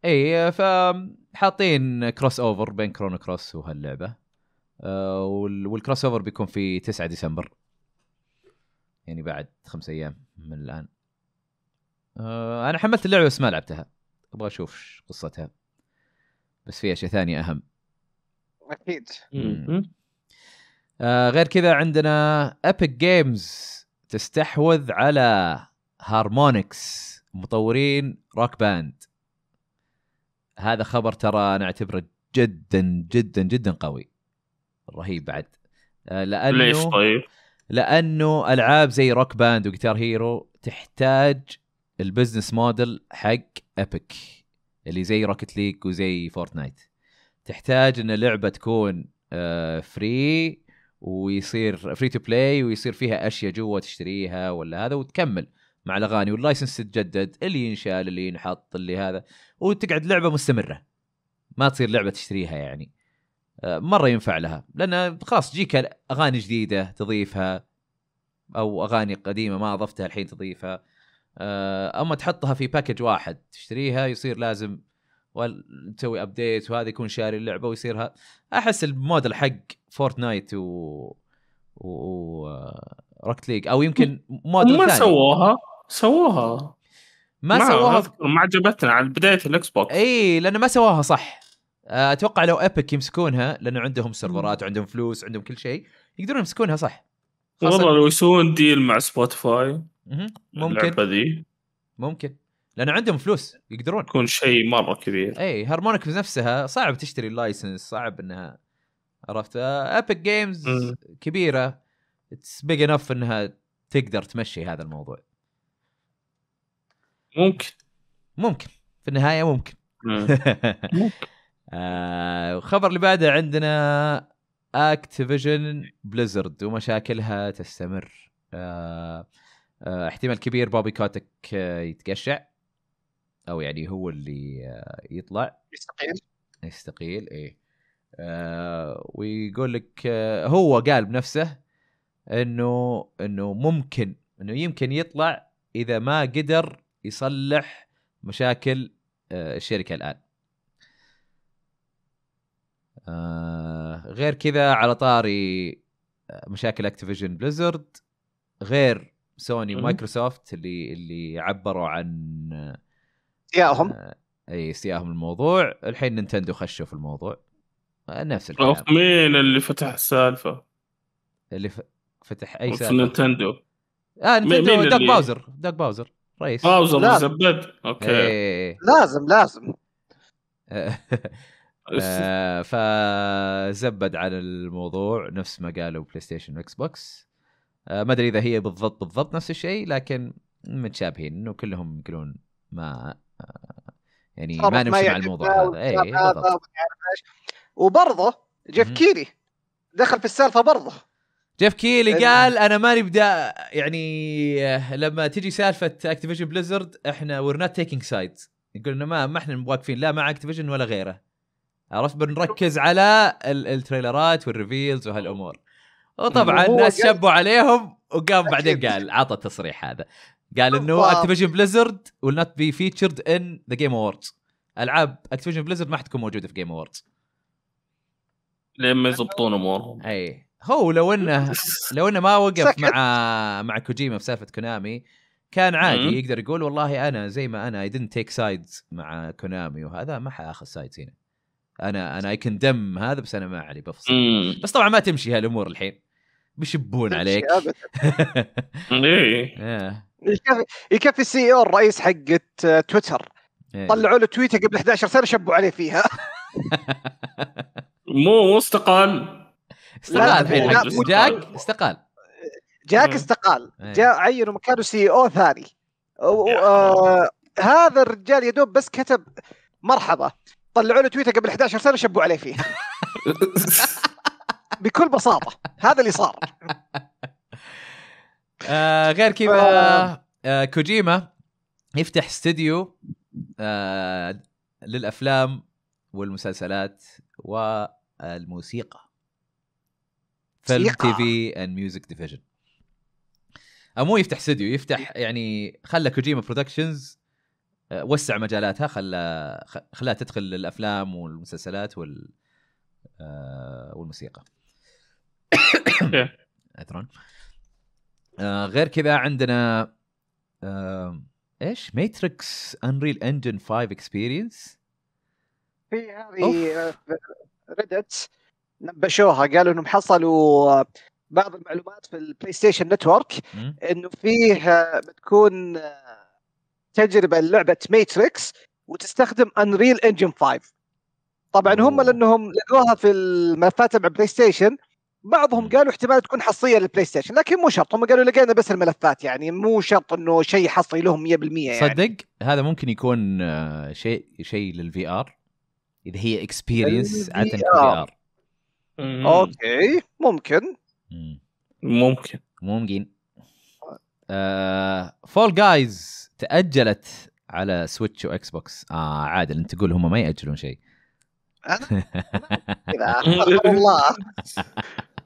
اي فحاطين كروس اوفر بين كرونو كروس وهاللعبه آه والكروس اوفر بيكون في 9 ديسمبر يعني بعد خمس ايام من الان آه انا حملت اللعبه بس ما لعبتها ابغى اشوف قصتها بس في اشياء ثانيه اهم اكيد آه غير كذا عندنا ابيك جيمز تستحوذ على هارمونكس مطورين روك باند هذا خبر ترى نعتبره جدا جدا جدا قوي رهيب بعد آه، لانه ليش طيب؟ لانه العاب زي روك باند وجيتار هيرو تحتاج البزنس موديل حق ابيك اللي زي روكت ليج وزي فورتنايت تحتاج ان اللعبه تكون فري آه، ويصير فري تو بلاي ويصير فيها اشياء جوا تشتريها ولا هذا وتكمل مع الاغاني واللايسنس تتجدد اللي ينشال اللي ينحط اللي هذا وتقعد لعبه مستمره ما تصير لعبه تشتريها يعني آه، مره ينفع لها لان خلاص تجيك اغاني جديده تضيفها او اغاني قديمه ما اضفتها الحين تضيفها آه، اما تحطها في باكج واحد تشتريها يصير لازم وتسوي ابديت وهذا يكون شاري اللعبه ويصير احس الموديل حق فورتنايت و و روكت ليج او يمكن موديل ثاني ما سووها سووها ما, ما سووها ما عجبتنا على بدايه الاكس بوكس اي لانه ما سووها صح آه، اتوقع لو ايبك يمسكونها لانه عندهم سيرفرات وعندهم فلوس وعندهم كل شيء يقدرون يمسكونها صح والله لو يسوون ديل مع سبوتيفاي ممكن اللعبه ذي ممكن لانه عندهم فلوس يقدرون يكون شيء مره كبير اي هارمونيك بنفسها صعب تشتري اللايسنس صعب انها عرفت ابيك جيمز م. كبيره اتس بيج انف انها تقدر تمشي هذا الموضوع ممكن ممكن في النهايه ممكن ممكن الخبر آه اللي بعده عندنا اكتيفيجن بليزرد ومشاكلها تستمر آه آه احتمال كبير بوبي كوتك آه يتقشع او يعني هو اللي آه، يطلع يستقيل يستقيل ايه آه ويقول لك آه هو قال بنفسه انه انه ممكن انه يمكن يطلع اذا ما قدر يصلح مشاكل آه الشركه الان آه غير كذا على طاري آه، مشاكل اكتيفيجن بليزرد غير سوني ومايكروسوفت اللي اللي عبروا عن آه، استيائهم آه، اي استيائهم الموضوع الحين نينتندو خشوا في الموضوع آه، نفس الكلام مين اللي فتح السالفه؟ اللي ف... فتح اي سالفه؟ نينتندو اه نينتندو مين دوك باوزر دوك باوزر رئيس باوزر زبد اوكي إيه. لازم لازم آه، فزبد على الموضوع نفس ما قالوا بلاي ستيشن واكس بوكس ما ادري اذا هي بالضبط بالضبط نفس الشيء لكن متشابهين انه كلهم يقولون ما يعني ما نمشي مع الموضوع هذا اي وبرضه جيف كيلي دخل في السالفه برضه جيف كيلي قال انا ماني بدا يعني آه، لما تجي سالفه اكتيفيشن بليزرد احنا وير نوت تيكينج سايد يقول انه ما ما احنا واقفين لا مع اكتيفيشن ولا غيره عرفت بنركز على التريلرات والريفيلز وهالامور وطبعا الناس شبوا عليهم وقام بعدين قال عطى التصريح هذا قال انه اكتيفيجن بليزرد ويل نوت بي فيتشرد ان ذا جيم اووردز العاب اكتيفيجن بليزرد ما حتكون موجوده في جيم اووردز لما يضبطون امورهم اي هو لو انه لو انه ما وقف مع مع كوجيما في سالفه كونامي كان عادي يقدر يقول والله انا زي ما انا اي دنت تيك سايدز مع كونامي وهذا ما حاخذ سايدز هنا انا انا اي كندم هذا بس انا ما علي بفصل مم. بس طبعا ما تمشي هالامور الحين بيشبون عليك يكفي يكفي السي او الرئيس حق آه، تويتر إيه. طلعوا له تويته قبل 11 سنه شبوا عليه فيها مو مو استقال استقال الحين جاك استقال جاك استقال إيه. جاء عينوا مكانه سي او ثاني آه، هذا الرجال يا دوب بس كتب مرحبا طلعوا له تويته قبل 11 سنه شبوا عليه فيها بكل بساطه هذا اللي صار آه غير كذا آه. آه. كوجيما يفتح استديو آه للافلام والمسلسلات والموسيقى فيلم تي في اند ميوزك ديفيجن مو يفتح استديو يفتح يعني خلى كوجيما برودكشنز آه، وسع مجالاتها خلى خلاها تدخل الافلام والمسلسلات وال آه، والموسيقى ادرون آه، غير كذا عندنا آه ايش ماتريكس انريل انجن 5 اكسبيرينس في هذه ريدت نبشوها قالوا انهم حصلوا آه، بعض المعلومات في البلاي ستيشن نتورك انه فيه آه، بتكون تجربه لعبه ماتريكس وتستخدم انريل انجن 5 طبعا هم لانهم لقوها في الملفات تبع بلاي ستيشن بعضهم قالوا احتمال تكون حصريه للبلاي ستيشن لكن مو شرط هم قالوا لقينا بس الملفات يعني مو شرط انه شيء حصري لهم 100% يعني صدق هذا ممكن يكون آه، شيء شيء للفي ار اذا هي اكسبيرينس عاده في ار اوكي ممكن ممكن ممكن آه، فول جايز تاجلت على سويتش واكس بوكس اه عادل انت تقول هم ما ياجلون شيء انا, أنا... الله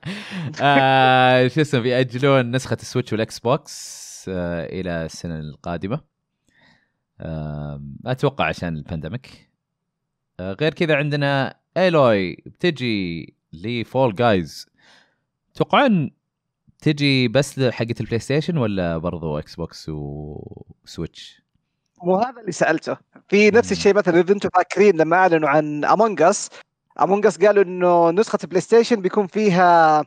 آه، شو اسمه بيأجلون نسخة السويتش والإكس بوكس آه إلى السنة القادمة آه أتوقع عشان البانديميك آه غير كذا عندنا ايلوي بتجي لفول جايز توقعون تجي بس حقة البلاي ستيشن ولا برضو اكس بوكس وسويتش؟ وهذا اللي سالته في نفس الشيء مثلا اذا انتم فاكرين لما اعلنوا عن امونج اس امونج اس قالوا انه نسخه بلاي ستيشن بيكون فيها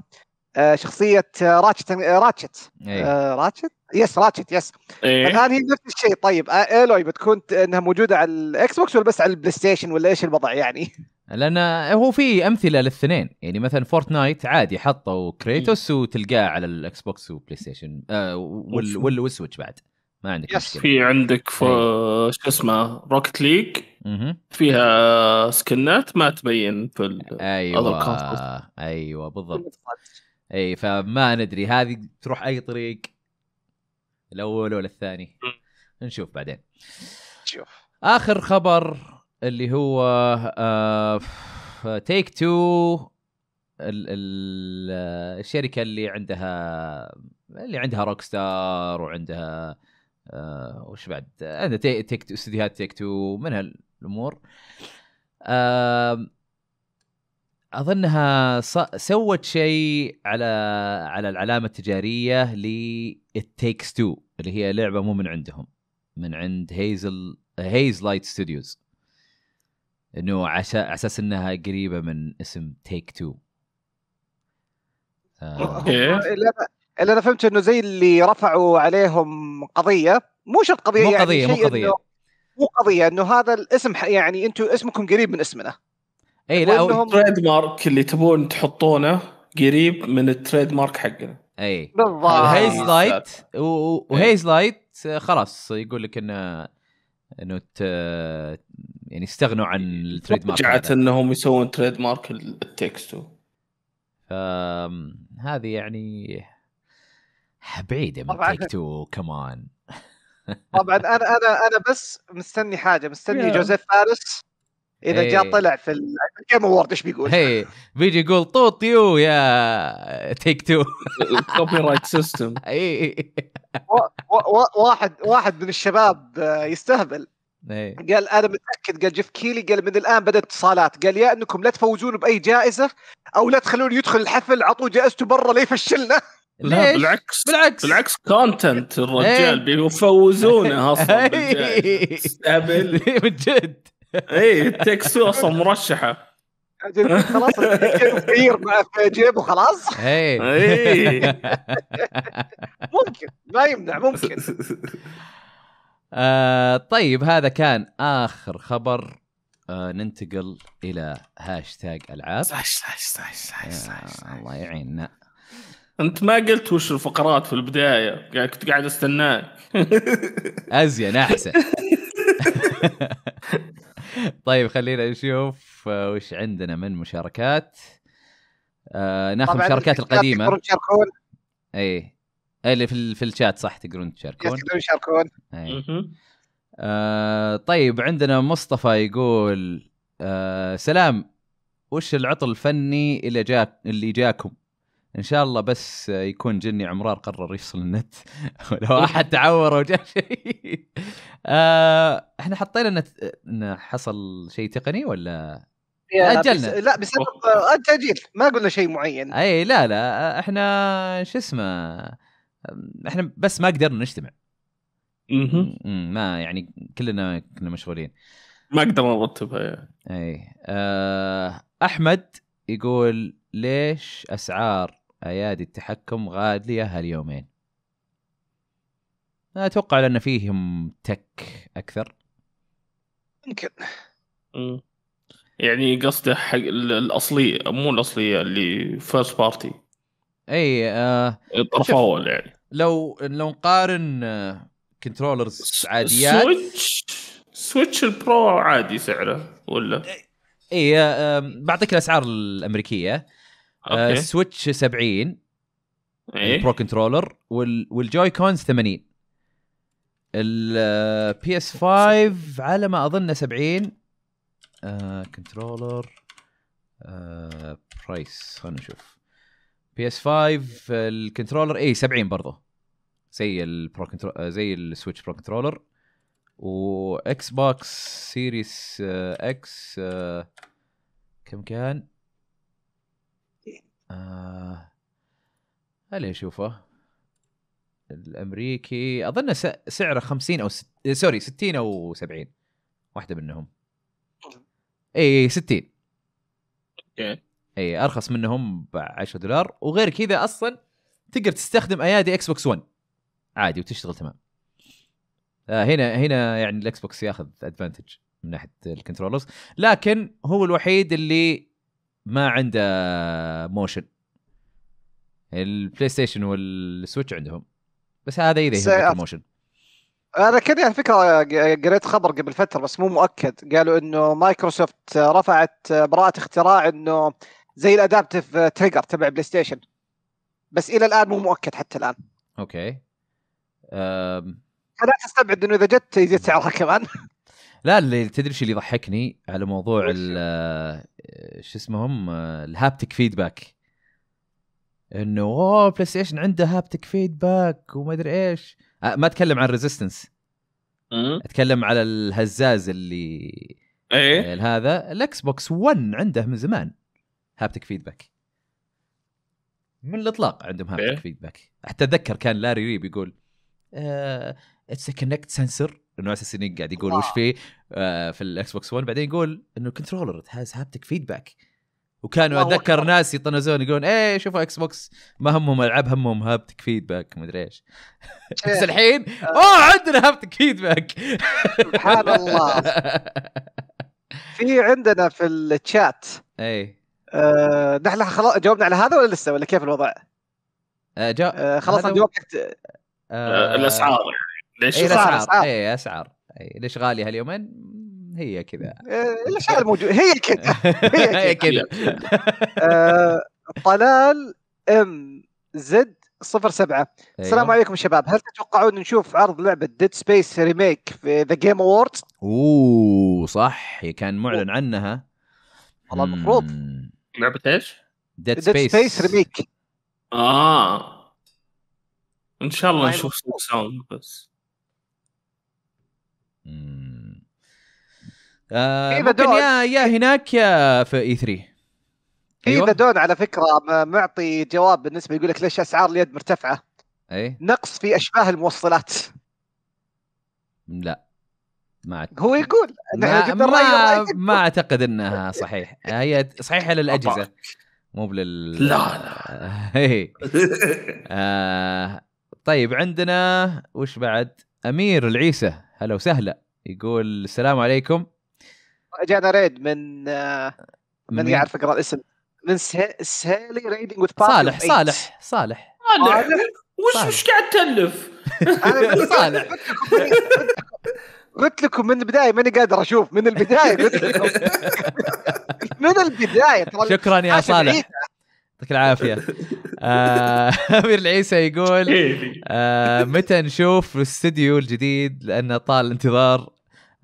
آه، شخصيه راتشت راتشت راتشت يس راتشت يس الان هي نفس الشيء طيب الوي آه، بتكون انها موجوده على الاكس بوكس ولا بس على البلاي ستيشن ولا ايش الوضع يعني؟ لان هو في امثله للاثنين يعني مثلا فورتنايت عادي حطوا إيه. كريتوس وتلقاه على الاكس بوكس وبلاي ستيشن والسويتش بعد ما عندك يس في عندك إيه. شو اسمه روكت ليج فيها سكنات ما تبين في ال ايوه ايوه بالضبط اي فما ندري هذه تروح اي طريق الاول ولا الثاني نشوف بعدين شوف اخر خبر اللي هو آه تيك تو ال ال الشركه اللي عندها اللي عندها روك ستار وعندها آه وش بعد عندها تيك تو استديوهات تيك تو منها الامور اظنها سوت شيء على على العلامه التجاريه للتيكس تو اللي هي لعبه مو من عندهم من عند هيزل هيز لايت ستوديوز انه على اساس انها قريبه من اسم تيك تو آه. اوكي اللي انا فهمت انه زي اللي رفعوا عليهم قضيه مو شرط قضيه مو يعني، قضيه يعني مو قضيه مو قضيه انه هذا الاسم يعني انتم اسمكم قريب من اسمنا اي لا أو... التريد مارك اللي تبون تحطونه قريب من التريد مارك حقنا اي بالضبط هيز لايت وهيز لايت خلاص يقول لك انه انه ت... يعني استغنوا عن التريد مارك رجعت انهم يسوون تريد مارك التكستو هذه يعني بعيده من تيك تو كمان طبعا انا انا انا بس مستني حاجه مستني جوزيف فارس اذا جاء إيه. طلع في الجيم اوورد ايش بيقول؟ هي بيجي يقول طوط يو يا تيك تو كوبي رايت سيستم اي واحد واحد من الشباب يستهبل إيه. قال انا متاكد قال جيف كيلي قال من الان بدات اتصالات قال يا انكم لا تفوزون باي جائزه او لا تخلون يدخل الحفل عطوه جائزته برا ليفشلنا لا بالعكس بالعكس بالعكس كونتنت الرجال إيه. بيفوزونه اصلا بالجائزه من جد اي تكسو اصلا مرشحه خلاص كبير مع جيب وخلاص اي إيه. ممكن ما يمنع ممكن آه طيب هذا كان اخر خبر آه ننتقل الى هاشتاج العاب آه، الله يعيننا انت ما قلت وش الفقرات في البدايه يعني كنت قاعد استناك ازين احسن طيب خلينا نشوف آه، وش عندنا من مشاركات آه ناخذ المشاركات القديمه تقدرون تشاركون اي اللي في في الشات صح تقدرون تشاركون تقدرون تشاركون آه طيب عندنا مصطفى يقول آه سلام وش العطل الفني اللي جاك اللي جاكم ان شاء الله بس يكون جني عمران قرر يفصل النت لو احد تعور او جاء شيء آه، احنا حطينا انه انه حصل شيء تقني ولا اجلنا لا بسبب التاجيل آه، ما قلنا شيء معين اي لا لا احنا شو اسمه احنا بس ما قدرنا نجتمع ما يعني كلنا كنا مشغولين ما قدرنا نرتبها اي آه، احمد يقول ليش اسعار ايادي التحكم غاليه هاليومين انا اتوقع لان فيهم تك اكثر يمكن يعني قصده حق الاصلي مو الاصليه اللي فيرست بارتي اي آه اول يعني لو لو نقارن كنترولرز آه، عاديات سويتش سويتش البرو عادي سعره ولا اي آه، آه، بعطيك الاسعار الامريكيه آه، أوكي. السويتش 70 يعني إيه؟ البرو كنترولر وال... والجوي كونز 80 البي اس 5 على ما اظن 70 كنترولر برايس خلينا نشوف بي اس 5 الكنترولر اي 70 برضه زي البرو كنترول آه، زي السويتش برو كنترولر واكس بوكس سيريس اكس كم كان آه خليني اشوفه الامريكي اظن سعره 50 او ست... آه، سوري 60 او 70 واحده منهم اي 60 اوكي اي ارخص منهم ب 10 دولار وغير كذا اصلا تقدر تستخدم ايادي اكس بوكس 1 عادي وتشتغل تمام آه هنا هنا يعني الاكس بوكس ياخذ ادفانتج من ناحيه الكنترولرز لكن هو الوحيد اللي ما عنده موشن البلاي ستيشن والسويتش عندهم بس هذا اذا يهمك الموشن انا كذا على فكره قريت خبر قبل فتره بس مو مؤكد قالوا انه مايكروسوفت رفعت براءه اختراع انه زي الادابتف تريجر تبع بلاي ستيشن بس الى الان مو مؤكد حتى الان اوكي أم... انا استبعد انه اذا جت يزيد سعرها كمان لا اللي تدري ايش اللي يضحكني على موضوع آه، شو اسمهم آه، الهابتك فيدباك انه اوه بلاي ستيشن عنده هابتك فيدباك وما ادري ايش آه، ما اتكلم عن ريزيستنس أمم. اتكلم على الهزاز اللي ايه هذا الاكس بوكس 1 عنده من زمان هابتك فيدباك من الاطلاق عندهم هابتك إيه؟ فيدباك حتى اتذكر كان لاري ريب يقول اتس كونكت سنسر انه اساس قاعد يقول وش فيه آه في الاكس بوكس 1 بعدين يقول انه الكنترولر هاز هابتك فيدباك وكانوا اتذكر ناس يطنزون يقولون ايه شوفوا اكس بوكس ما همهم العاب همهم هابتك فيدباك مدري ايش بس إيه. الحين اوه آه، عندنا هابتك فيدباك سبحان الله في عندنا في الشات اي آه نحن خلاص جاوبنا على هذا ولا لسه ولا كيف الوضع؟ آه جا... آه خلاص عندي وقت آه الاسعار ليش إيه اسعار اي إيه. اسعار اي ليش غاليه هاليومين هي كذا إيه، الاسعار موجوده هي كذا هي كذا آه، طلال ام زد 07 أيوه. السلام عليكم شباب هل تتوقعون نشوف عرض لعبه ديد سبيس ريميك في ذا جيم اووردز؟ اوه صح كان معلن عنها والله المفروض لعبه ايش؟ ديد سبيس سبيس ريميك اه ان شاء الله نشوف ساوند بس مم. آه إيه، ممكن يا يا هناك يا في e اي 3 ايوه دون على فكره معطي جواب بالنسبه يقول لك ليش اسعار اليد مرتفعه؟ اي نقص في اشباه الموصلات لا ما أعتقد. هو يقول ما ما, رأي رأي ما اعتقد انها صحيح هي صحيحه للاجهزه مو لل لا لا إيه. آه طيب عندنا وش بعد امير العيسى هلا وسهلا يقول السلام عليكم جانا ريد من من يعرف اقرا الاسم من سهيلي ريدنج وذ صالح صالح صالح صالح وش وش قاعد تالف؟ انا صالح قلت لكم من البدايه ماني قادر اشوف من البدايه قلت لكم من البدايه شكرا يا صالح يعطيك العافيه آه، امير العيسى يقول إيه، آه، متى نشوف الاستديو الجديد لانه طال الانتظار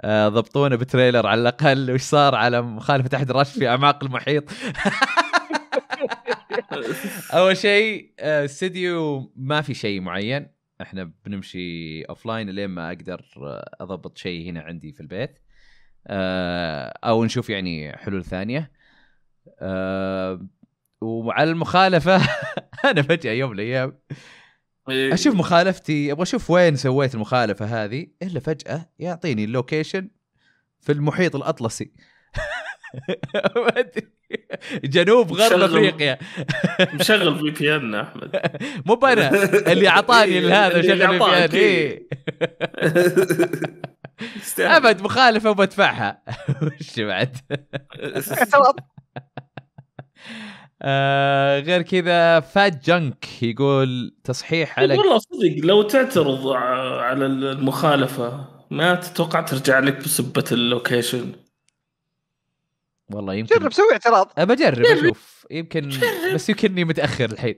آه، ضبطونا بتريلر على الاقل وش صار على مخالفه احد الرش في اعماق المحيط اول شيء استديو ما في شيء معين احنا بنمشي اوف لاين لين ما اقدر اضبط شيء هنا عندي في البيت او نشوف يعني حلول ثانيه وعلى المخالفه انا فجاه يوم من الايام إيه. اشوف مخالفتي ابغى اشوف وين سويت المخالفه هذه الا فجاه يعطيني اللوكيشن في المحيط الاطلسي جنوب غرب افريقيا مشغل في بي ان احمد مو انا اللي اعطاني هذا مشغل في بي ابد مخالفه وبدفعها وش بعد آه غير كذا فات جنك يقول تصحيح إيه، على والله صدق لو تعترض آه، على المخالفه ما تتوقع ترجع لك بسبه اللوكيشن والله يمكن جرب سوي اعتراض بجرب اشوف يمكن بس يمكنني متاخر الحين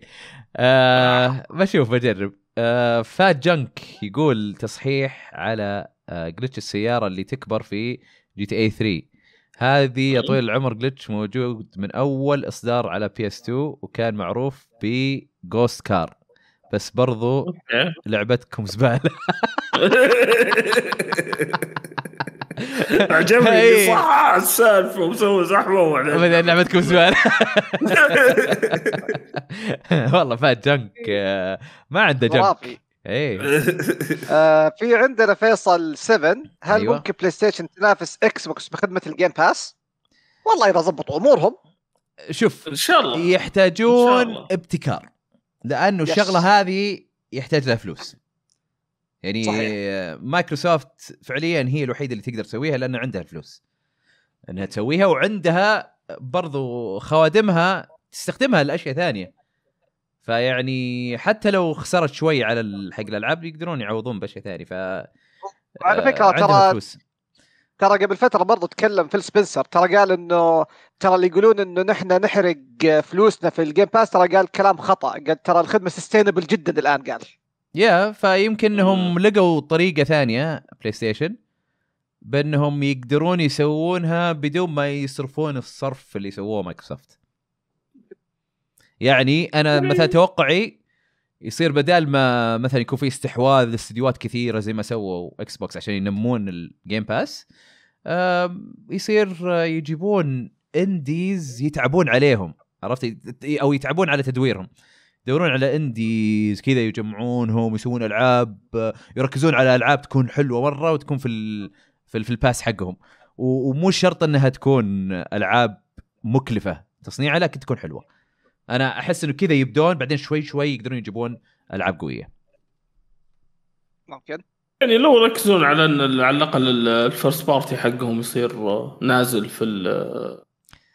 آه بشوف بجرب آه فات جنك يقول تصحيح على آه جلتش السياره اللي تكبر في جي تي اي 3 هذه يا طويل العمر جلتش موجود من اول اصدار على بي اس 2 وكان معروف ب جوست كار بس برضو لعبتكم زباله عجبني إيه. صح السالفه ومسوي زحمه وبعدين لعبتكم زباله والله فات جنك إيه. ما عنده جنك ايه آه في عندنا فيصل 7 هل أيوة. ممكن بلاي ستيشن تنافس اكس بوكس بخدمه الجيم باس؟ والله اذا ضبطوا امورهم شوف ان شاء الله يحتاجون شاء الله. ابتكار لانه يس. الشغله هذه يحتاج لها فلوس يعني صحيح. مايكروسوفت فعليا هي الوحيده اللي تقدر تسويها لانه عندها الفلوس انها تسويها وعندها برضو خوادمها تستخدمها لاشياء ثانيه فيعني حتى لو خسرت شوي على حق الالعاب يقدرون يعوضون بشيء ثاني ف على فكره ترى ترى قبل فتره برضو تكلم فيل سبنسر ترى قال انه ترى اللي يقولون انه نحن نحرق فلوسنا في الجيم باس ترى قال كلام خطا قال ترى الخدمه سستينبل جدا الان قال يا yeah, فيمكن انهم لقوا طريقه ثانيه بلاي ستيشن بانهم يقدرون يسوونها بدون ما يصرفون الصرف اللي سووه مايكروسوفت يعني انا إيه. مثلا توقعي يصير بدال ما مثلا يكون في استحواذ لاستديوهات كثيره زي ما سووا اكس بوكس عشان ينمون الجيم باس يصير يجيبون انديز يتعبون عليهم عرفت او يتعبون على تدويرهم يدورون على انديز كذا يجمعونهم يسوون العاب يركزون على العاب تكون حلوه مره وتكون في الـ في, الـ في الباس حقهم ومو شرط انها تكون العاب مكلفه تصنيعها لكن تكون حلوه انا احس انه كذا يبدون بعدين شوي شوي يقدرون يجيبون العاب قويه ممكن يعني لو ركزون على ان على الاقل الفيرست بارتي حقهم يصير نازل في الـ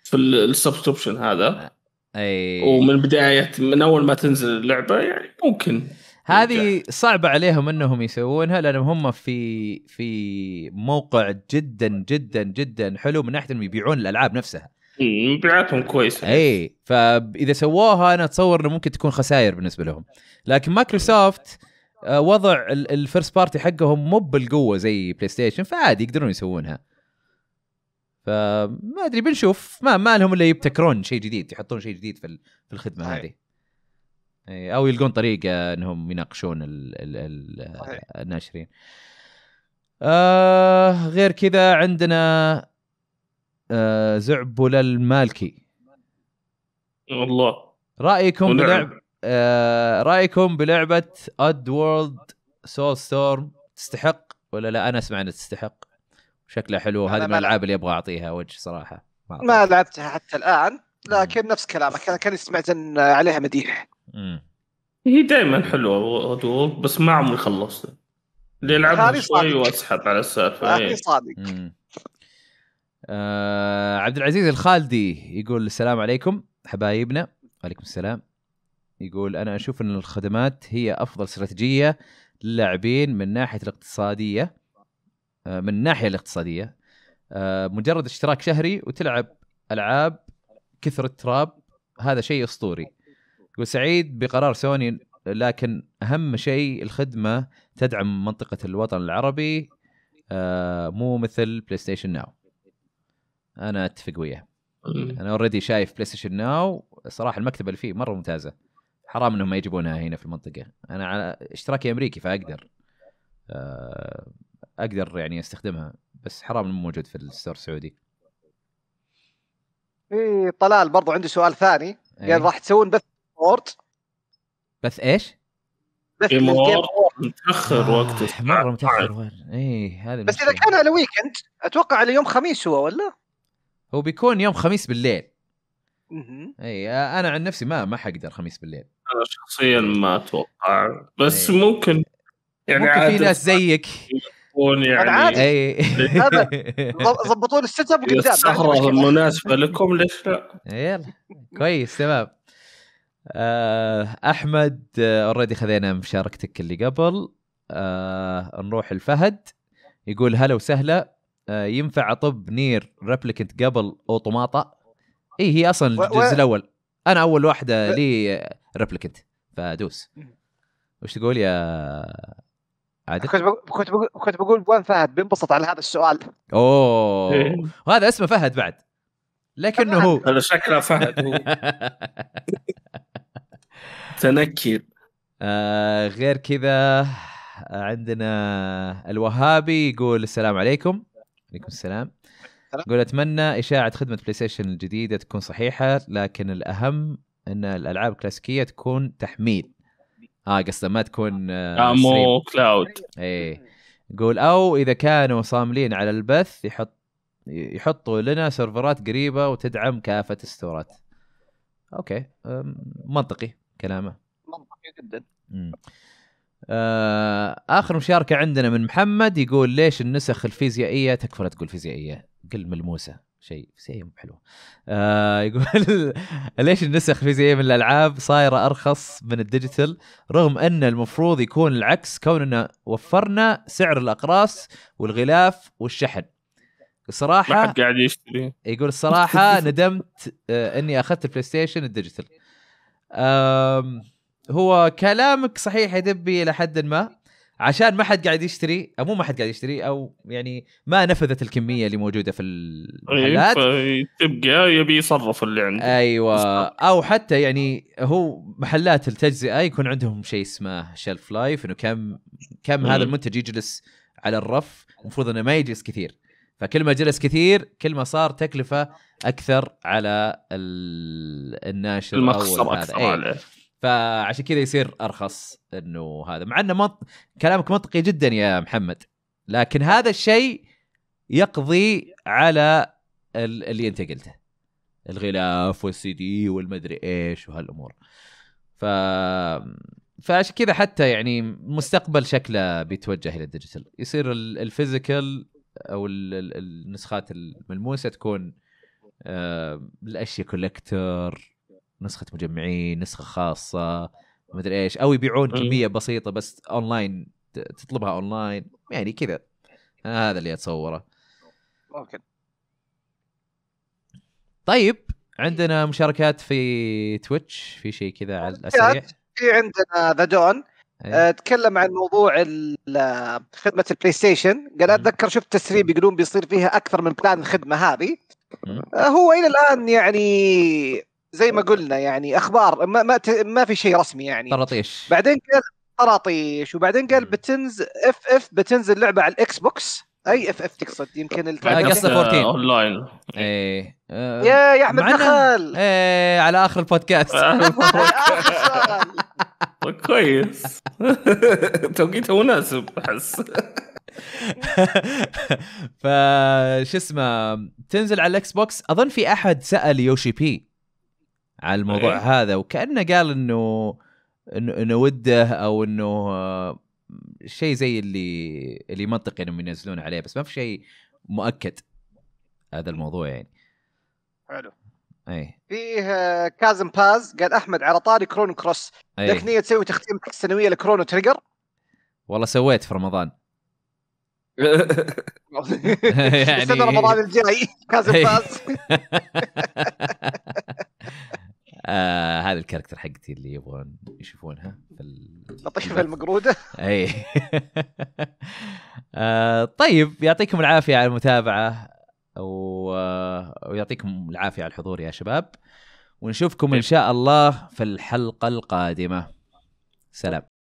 في السبسكربشن هذا آه، اي ومن بدايه من اول ما تنزل اللعبه يعني ممكن هذه صعبه عليهم انهم يسوونها لانهم هم في في موقع جدا جدا جدا حلو من ناحيه انهم يبيعون الالعاب نفسها مبيعاتهم كويسه اي فاذا سووها انا اتصور انه ممكن تكون خسائر بالنسبه لهم لكن مايكروسوفت آه، وضع الفيرست بارتي حقهم مو بالقوه زي بلاي ستيشن فعادي يقدرون يسوونها فما ادري بنشوف ما ما لهم الا يبتكرون شيء جديد يحطون شيء جديد في في الخدمه هذه او يلقون طريقه انهم يناقشون الناشرين آه غير كذا عندنا آه، زعبل المالكي الله رايكم بلعب آه، رايكم بلعبه اد وورلد سول ستورم تستحق ولا لا انا اسمع انها تستحق شكلها حلو هذه من الالعاب اللي ابغى اعطيها وجه صراحه ما, ما لعبتها حتى الان لكن نفس كلامك انا كان سمعت ان عليها مديح هي دائما حلوه ادوار بس ما عمري خلصت اللي يلعبها شوي واسحب على السالفه هذه إيه. صادق آه عبد العزيز الخالدي يقول السلام عليكم حبايبنا وعليكم السلام يقول انا اشوف ان الخدمات هي افضل استراتيجيه للاعبين من ناحيه الاقتصاديه آه من الناحيه الاقتصاديه آه مجرد اشتراك شهري وتلعب العاب كثر التراب هذا شيء اسطوري يقول سعيد بقرار سوني لكن اهم شيء الخدمه تدعم منطقه الوطن العربي آه مو مثل بلاي ستيشن ناو انا اتفق وياه انا اوريدي شايف بلاي ستيشن ناو صراحه المكتبه اللي فيه مره ممتازه حرام انهم ما يجيبونها هنا في المنطقه انا على اشتراكي امريكي فاقدر آه، اقدر يعني استخدمها بس حرام انه موجود في الستور السعودي في طلال برضو عنده سؤال ثاني إيه. قال يعني راح تسوون بث وورد بث ايش؟ بث جيم متاخر آه، وقته مره متاخر اي هذه بس اذا كان على ويكند اتوقع على يوم خميس هو ولا؟ هو بيكون يوم خميس بالليل اي انا عن نفسي ما ما حقدر خميس بالليل انا شخصيا ما اتوقع بس أي. ممكن يعني ممكن في ناس زيك يعني اي هذا ظبطوا لي السيت اب قدام السهره المناسبه لكم ليش لا؟ يلا كويس تمام آه، احمد اوريدي آه، خذينا مشاركتك اللي قبل أه نروح لفهد يقول هلا وسهلا آه، ينفع اطب نير ريبليكنت قبل اوتوماتا اي هي اصلا الجزء و... الاول انا اول واحده و... لي ريبليكنت فادوس وش تقول يا عادل كنت بقول كنت بقول كنت بقول وين فهد بينبسط على هذا السؤال اوه إيه. وهذا اسمه فهد بعد لكنه هو هذا شكله فهد هو تنكر آه غير كذا عندنا الوهابي يقول السلام عليكم عليكم السلام يقول اتمنى اشاعه خدمه بلاي ستيشن الجديده تكون صحيحه لكن الاهم ان الالعاب الكلاسيكيه تكون تحميل اه قصده ما تكون آه, آه، مو كلاود ايه يقول او اذا كانوا صاملين على البث يحط يحطوا لنا سيرفرات قريبه وتدعم كافه الستورات اوكي منطقي كلامه منطقي جدا آه، اخر مشاركه عندنا من محمد يقول ليش النسخ الفيزيائيه تكفى لا تقول فيزيائيه قل ملموسه شيء فيزيائيه مو حلو آه يقول ليش النسخ الفيزيائيه من الالعاب صايره ارخص من الديجيتال رغم ان المفروض يكون العكس كوننا وفرنا سعر الاقراص والغلاف والشحن الصراحه ما حد قاعد يشتري يقول الصراحه ندمت آه اني اخذت البلاي ستيشن الديجيتال آه هو كلامك صحيح يا دبي الى حد ما عشان ما حد قاعد يشتري او مو ما حد قاعد يشتري او يعني ما نفذت الكميه اللي موجوده في المحلات إيه، تبقى يبي يصرف اللي عنده ايوه او حتى يعني هو محلات التجزئه يكون عندهم شيء اسمه شلف لايف انه كم كم م. هذا المنتج يجلس على الرف المفروض انه ما يجلس كثير فكل ما جلس كثير كل ما صار تكلفه اكثر على الناشر المخسر اكثر إيه. عليه فعشان كذا يصير ارخص انه هذا مع انه مط... كلامك منطقي جدا يا محمد لكن هذا الشيء يقضي على اللي انت قلته الغلاف والسي دي والمدري ايش وهالامور ف فعشان كذا حتى يعني مستقبل شكله بيتوجه الى الديجيتال يصير الفيزيكال او النسخات الملموسه تكون آه، الاشياء كولكتر نسخه مجمعين نسخه خاصه مدري ايش او يبيعون كميه بسيطه بس اونلاين تطلبها اونلاين يعني كذا هذا اللي اتصوره ممكن طيب عندنا مشاركات في تويتش في شيء كذا على السريع في عندنا ذا إيه. دون آه، تكلم عن موضوع آه، خدمه البلاي ستيشن قال اتذكر شفت تسريب يقولون بيصير فيها اكثر من بلان الخدمه هذه آه، هو الى الان يعني زي ما قلنا يعني اخبار ما ما, ما في شيء رسمي يعني طراطيش بعدين قال طراطيش وبعدين قال بتنز اف اف بتنزل لعبه على الاكس بوكس اي اف اف تقصد يمكن قصه 14 اون لاين ايه آه، يا يا احمد دخل ايه على اخر البودكاست آه، آه، كويس توقيته مناسب احس فش اسمه تنزل على الاكس بوكس اظن في احد سال يوشي بي على الموضوع أيه. هذا وكانه قال انه انه وده او انه شيء زي اللي اللي منطقي انهم ينزلون عليه بس ما في شيء مؤكد هذا الموضوع يعني حلو ايه فيه آه، كازم باز قال احمد على طاري كرونو كروس لك إيه. نيه تسوي تختيم السنويه لكرونو تريجر والله سويت في رمضان يعني رمضان الجاي كازم إيه. باز آه هذا الكاركتر حقتي اللي يبغون يشوفونها لطيفه المقروده اي آه طيب يعطيكم العافيه على المتابعه و... ويعطيكم العافيه على الحضور يا شباب ونشوفكم ان طيب. شاء الله في الحلقه القادمه سلام